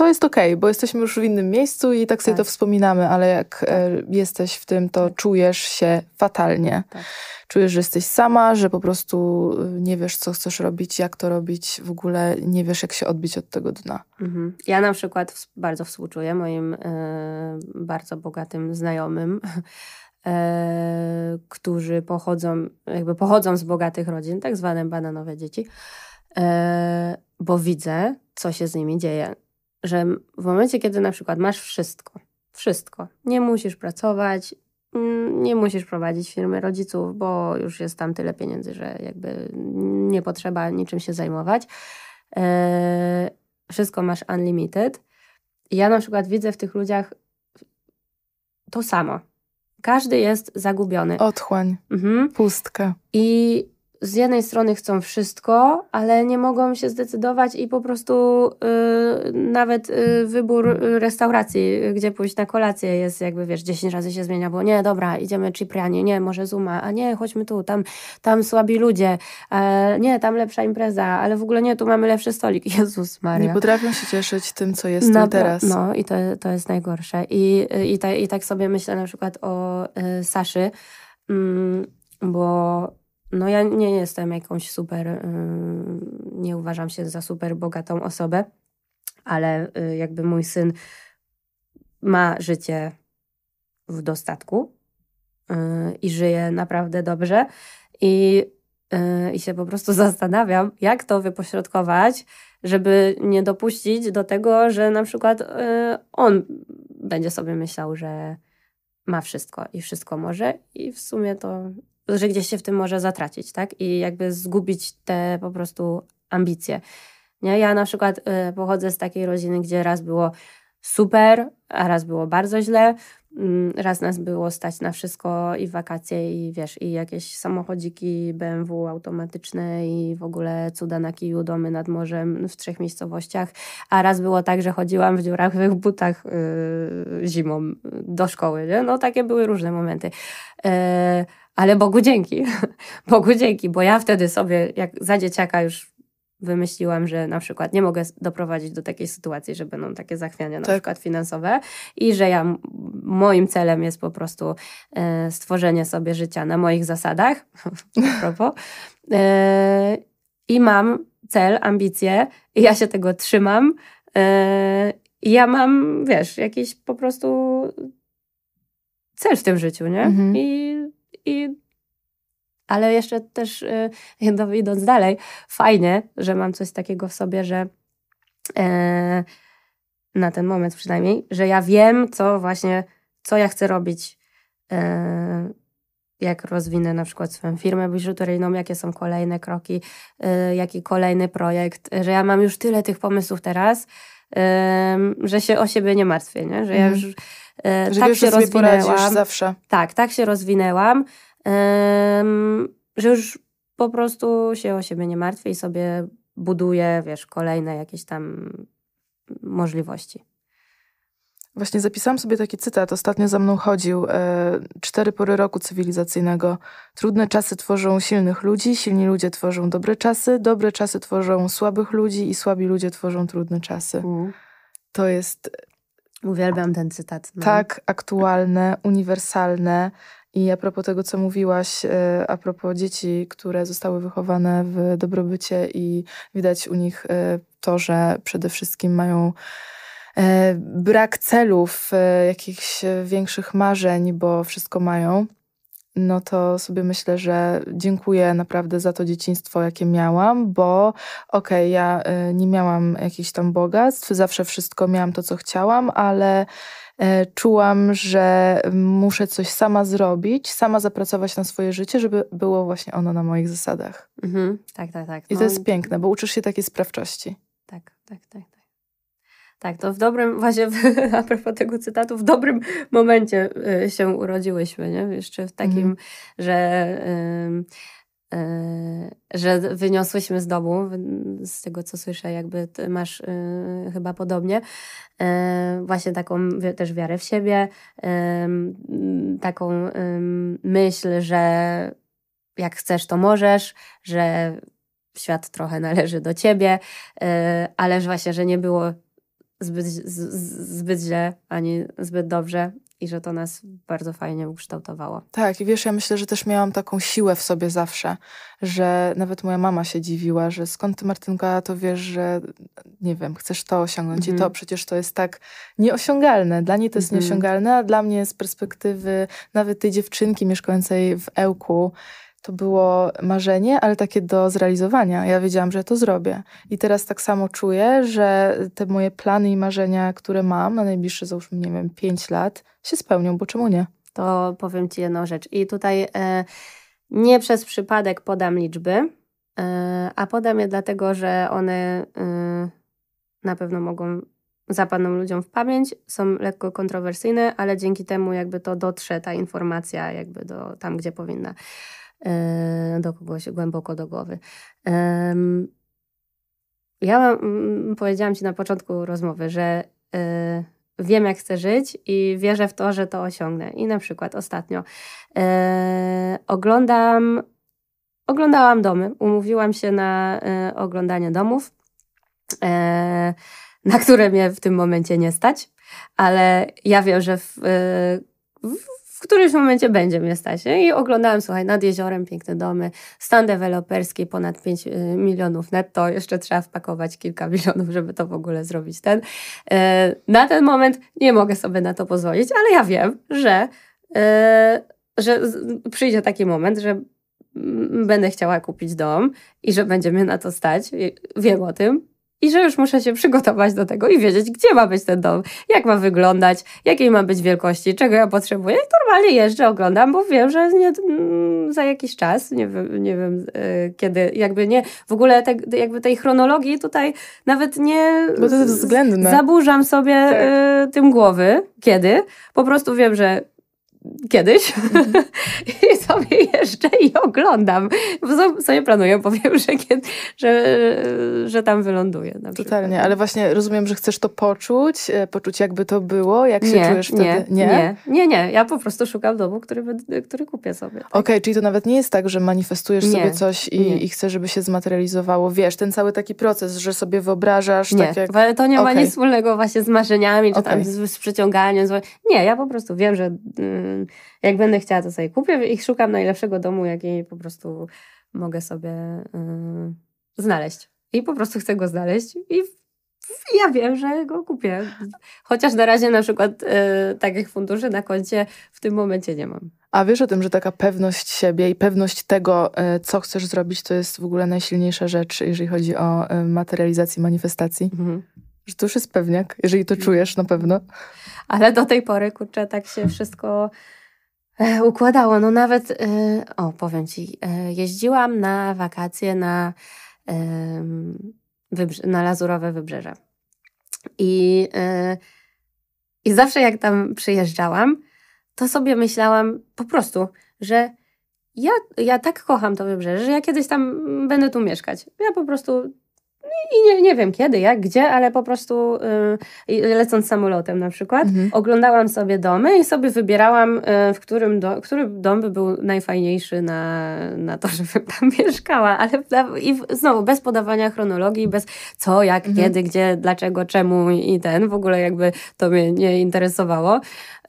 to jest okej, okay, bo jesteśmy już w innym miejscu i tak sobie tak. to wspominamy, ale jak tak. E, jesteś w tym, to tak. czujesz się fatalnie. Tak. Czujesz, że jesteś sama, że po prostu e, nie wiesz, co chcesz robić, jak to robić, w ogóle nie wiesz, jak się odbić od tego dna. Mhm. Ja na przykład bardzo współczuję moim e, bardzo bogatym znajomym, e, którzy pochodzą, jakby pochodzą z bogatych rodzin, tak zwane bananowe dzieci, e, bo widzę, co się z nimi dzieje że w momencie, kiedy na przykład masz wszystko, wszystko, nie musisz pracować, mm, nie musisz prowadzić firmy rodziców, bo już jest tam tyle pieniędzy, że jakby nie potrzeba niczym się zajmować. Eee, wszystko masz unlimited. ja na przykład widzę w tych ludziach to samo. Każdy jest zagubiony. Otchłań, mhm. pustkę. I z jednej strony chcą wszystko, ale nie mogą się zdecydować i po prostu y, nawet y, wybór restauracji, gdzie pójść na kolację jest jakby, wiesz, 10 razy się zmienia, bo nie, dobra, idziemy Cipriani, nie, może Zuma, a nie, chodźmy tu, tam, tam słabi ludzie, e, nie, tam lepsza impreza, ale w ogóle nie, tu mamy lepszy stolik, Jezus Maria. Nie potrafią się cieszyć tym, co jest na tu teraz. No i to, to jest najgorsze. I, i, ta, I tak sobie myślę na przykład o y, Saszy, mm, bo no ja nie jestem jakąś super, y, nie uważam się za super bogatą osobę, ale y, jakby mój syn ma życie w dostatku y, i żyje naprawdę dobrze i, i się po prostu zastanawiam, jak to wypośrodkować, żeby nie dopuścić do tego, że na przykład on będzie sobie myślał, że ma wszystko i wszystko może i w sumie to że gdzieś się w tym może zatracić, tak? I jakby zgubić te po prostu ambicje. Nie? Ja na przykład y, pochodzę z takiej rodziny, gdzie raz było super, a raz było bardzo źle. Mm, raz nas było stać na wszystko i wakacje, i wiesz, i jakieś samochodziki BMW automatyczne, i w ogóle cuda na kiju, domy nad morzem w trzech miejscowościach. A raz było tak, że chodziłam w dziurawych butach yy, zimą do szkoły. Nie? No takie były różne momenty. Yy, ale Bogu dzięki. Bogu dzięki, bo ja wtedy sobie, jak za dzieciaka już wymyśliłam, że na przykład nie mogę doprowadzić do takiej sytuacji, że będą takie zachwiania na tak. przykład finansowe i że ja moim celem jest po prostu e, stworzenie sobie życia na moich zasadach. a propos. E, I mam cel, ambicje, i ja się tego trzymam. E, i ja mam, wiesz, jakiś po prostu cel w tym życiu, nie? Mhm. I i ale jeszcze też, yy, idąc dalej, fajnie, że mam coś takiego w sobie, że e, na ten moment przynajmniej, że ja wiem, co właśnie, co ja chcę robić, e, jak rozwinę na przykład swoją firmę biżuteryjną, jakie są kolejne kroki, e, jaki kolejny projekt, że ja mam już tyle tych pomysłów teraz, że się o siebie nie martwię, nie? że ja mhm. już mm. tak się rozwinęłam. zawsze. Tak, tak się rozwinęłam, że już po prostu się o siebie nie martwię i sobie buduję, wiesz, kolejne jakieś tam możliwości. Właśnie zapisałam sobie taki cytat, ostatnio za mną chodził. E, cztery pory roku cywilizacyjnego. Trudne czasy tworzą silnych ludzi, silni ludzie tworzą dobre czasy, dobre czasy tworzą słabych ludzi i słabi ludzie tworzą trudne czasy. Mm. To jest. Uwielbiam ten cytat. No. Tak aktualne, uniwersalne. I a propos tego, co mówiłaś, e, a propos dzieci, które zostały wychowane w dobrobycie i widać u nich e, to, że przede wszystkim mają E, brak celów, e, jakichś e, większych marzeń, bo wszystko mają, no to sobie myślę, że dziękuję naprawdę za to dzieciństwo, jakie miałam, bo okej, okay, ja nie miałam jakichś tam bogactw, zawsze wszystko miałam to, co chciałam, ale czułam, że muszę coś sama zrobić, sama zapracować na swoje życie, żeby było właśnie ono na moich zasadach. Mhm. Tak, tak, tak. I to no, jest piękne, bo uczysz się takiej sprawczości. Tak, tak, tak. tak. Tak, to w dobrym, właśnie a propos tego cytatu, w dobrym momencie y, się urodziłyśmy, nie? Jeszcze w takim, mhm. że, y, że wyniosłyśmy z domu, z tego co słyszę, jakby masz y, chyba podobnie, właśnie taką też wiarę w siebie, taką myśl, że jak chcesz, to możesz, że świat trochę należy do ciebie, ale właśnie, że nie było zbyt, zbyt źle, ani zbyt dobrze i że to nas bardzo fajnie ukształtowało. Tak, i wiesz, ja myślę, że też miałam taką siłę w sobie zawsze, że nawet moja mama się dziwiła, że skąd ty, Martynka, to wiesz, że nie wiem, chcesz to osiągnąć mm -hmm. i to mhm. przecież to jest tak nieosiągalne. Dla niej to jest mm -hmm. nieosiągalne, a dla mnie z perspektywy nawet tej dziewczynki mieszkającej w Ełku, to było marzenie, ale takie do zrealizowania. Ja wiedziałam, że ja to zrobię. I teraz tak samo czuję, że te moje plany i marzenia, które mam na najbliższe, załóżmy, nie wiem, 5 lat, się spełnią, bo czemu nie? To powiem Ci jedną rzecz. I tutaj e, nie przez przypadek podam liczby, e, a podam je dlatego, że one e, na pewno mogą zapadną ludziom w pamięć, są lekko kontrowersyjne, ale dzięki temu jakby to dotrze ta informacja jakby do tam, gdzie powinna. E, do kogoś głęboko do głowy. Ja mm, powiedziałam Ci na początku rozmowy, że e, wiem, jak chcę żyć i wierzę w to, że to osiągnę. I na przykład ostatnio e, oglądam, oglądałam domy, umówiłam się na oglądanie domów, na które mnie w tym momencie nie stać, ale ja wiem, że w, w w którymś momencie będzie mnie stać. I oglądałam, słuchaj, nad jeziorem piękne domy, stan deweloperski ponad 5 y, milionów netto, jeszcze trzeba wpakować kilka milionów, żeby to w ogóle zrobić. Ten, y, na ten moment nie mogę sobie na to pozwolić, ale ja wiem, że, y, że przyjdzie taki moment, że mm, będę chciała kupić dom i że będzie mnie na to stać. Wiem o tym, i że już muszę się przygotować do tego i wiedzieć, gdzie ma być ten dom, jak ma wyglądać, jakiej ma być wielkości, czego ja potrzebuję. I normalnie jeżdżę, oglądam, bo wiem, że nie, mm, za jakiś czas, nie wiem, nie wiem e, kiedy, jakby nie, w ogóle te, jakby tej chronologii tutaj nawet nie bo to jest względne. zaburzam sobie tak. E, tym głowy, kiedy. Po prostu wiem, że kiedyś. Mhm. jeszcze i oglądam. Bo sobie planuję, powiem, że, kiedy, że, że tam wyląduję. Totalnie, ale właśnie rozumiem, że chcesz to poczuć, e, poczuć jakby to było, jak się nie, czujesz wtedy. Nie, nie, nie, nie, nie. Ja po prostu szukam domu, który, który kupię sobie. Tak? Okej, okay, czyli to nawet nie jest tak, że manifestujesz nie, sobie coś i, i chcesz, żeby się zmaterializowało. Wiesz, ten cały taki proces, że sobie wyobrażasz. Nie, tak jak... ale to nie okay. ma nic wspólnego właśnie z marzeniami, czy okay. tam z, z przyciąganiem. Z... Nie, ja po prostu wiem, że... Mm, jak będę chciała, to sobie kupię i szukam najlepszego domu, jaki po prostu mogę sobie yy, znaleźć. I po prostu chcę go znaleźć i ja wiem, że go kupię. Chociaż na razie na przykład y, takich funduszy na koncie w tym momencie nie mam. A wiesz o tym, że taka pewność siebie i pewność tego, y, co chcesz zrobić, to jest w ogóle najsilniejsza rzecz, jeżeli chodzi o y, materializację manifestacji? Mhm. Że to już jest pewniak, jeżeli to czujesz na pewno. Ale do tej pory, kurczę, tak się wszystko E, układało. No nawet, e, o powiem Ci, e, jeździłam na wakacje na, na Lazurowe Wybrzeże. I, I zawsze jak tam przyjeżdżałam, to sobie myślałam po prostu, że ja, ja tak kocham to wybrzeże, że ja kiedyś tam będę tu mieszkać. Ja po prostu no i nie, nie wiem kiedy, jak, gdzie, ale po prostu y, lecąc samolotem na przykład, mhm. oglądałam sobie domy i sobie wybierałam, y, w którym do, który dom by był najfajniejszy na, na to, żebym tam mieszkała. Ale i w, znowu, bez podawania chronologii, bez co, jak, mhm. kiedy, gdzie, dlaczego, czemu i ten, w ogóle jakby to mnie nie interesowało.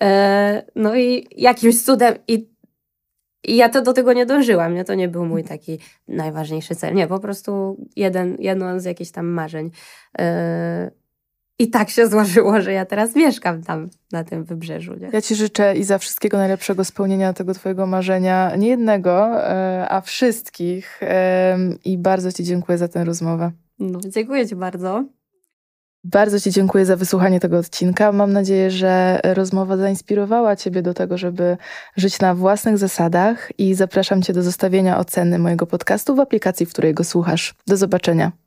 E, no i jakimś cudem, i i ja to do tego nie dążyłam, nie? to nie był mój taki najważniejszy cel. Nie, po prostu jeden, jedno z jakichś tam marzeń. Yy, I tak się złożyło, że ja teraz mieszkam tam na tym wybrzeżu. Nie? Ja Ci życzę i za wszystkiego najlepszego spełnienia tego Twojego marzenia. Nie jednego, e, a wszystkich. I bardzo Ci dziękuję za tę rozmowę. No, dziękuję Ci bardzo. Bardzo Ci dziękuję za wysłuchanie tego odcinka. Mam nadzieję, że rozmowa zainspirowała Ciebie do tego, żeby żyć na własnych zasadach i zapraszam Cię do zostawienia oceny mojego podcastu w aplikacji, w której go słuchasz. Do zobaczenia.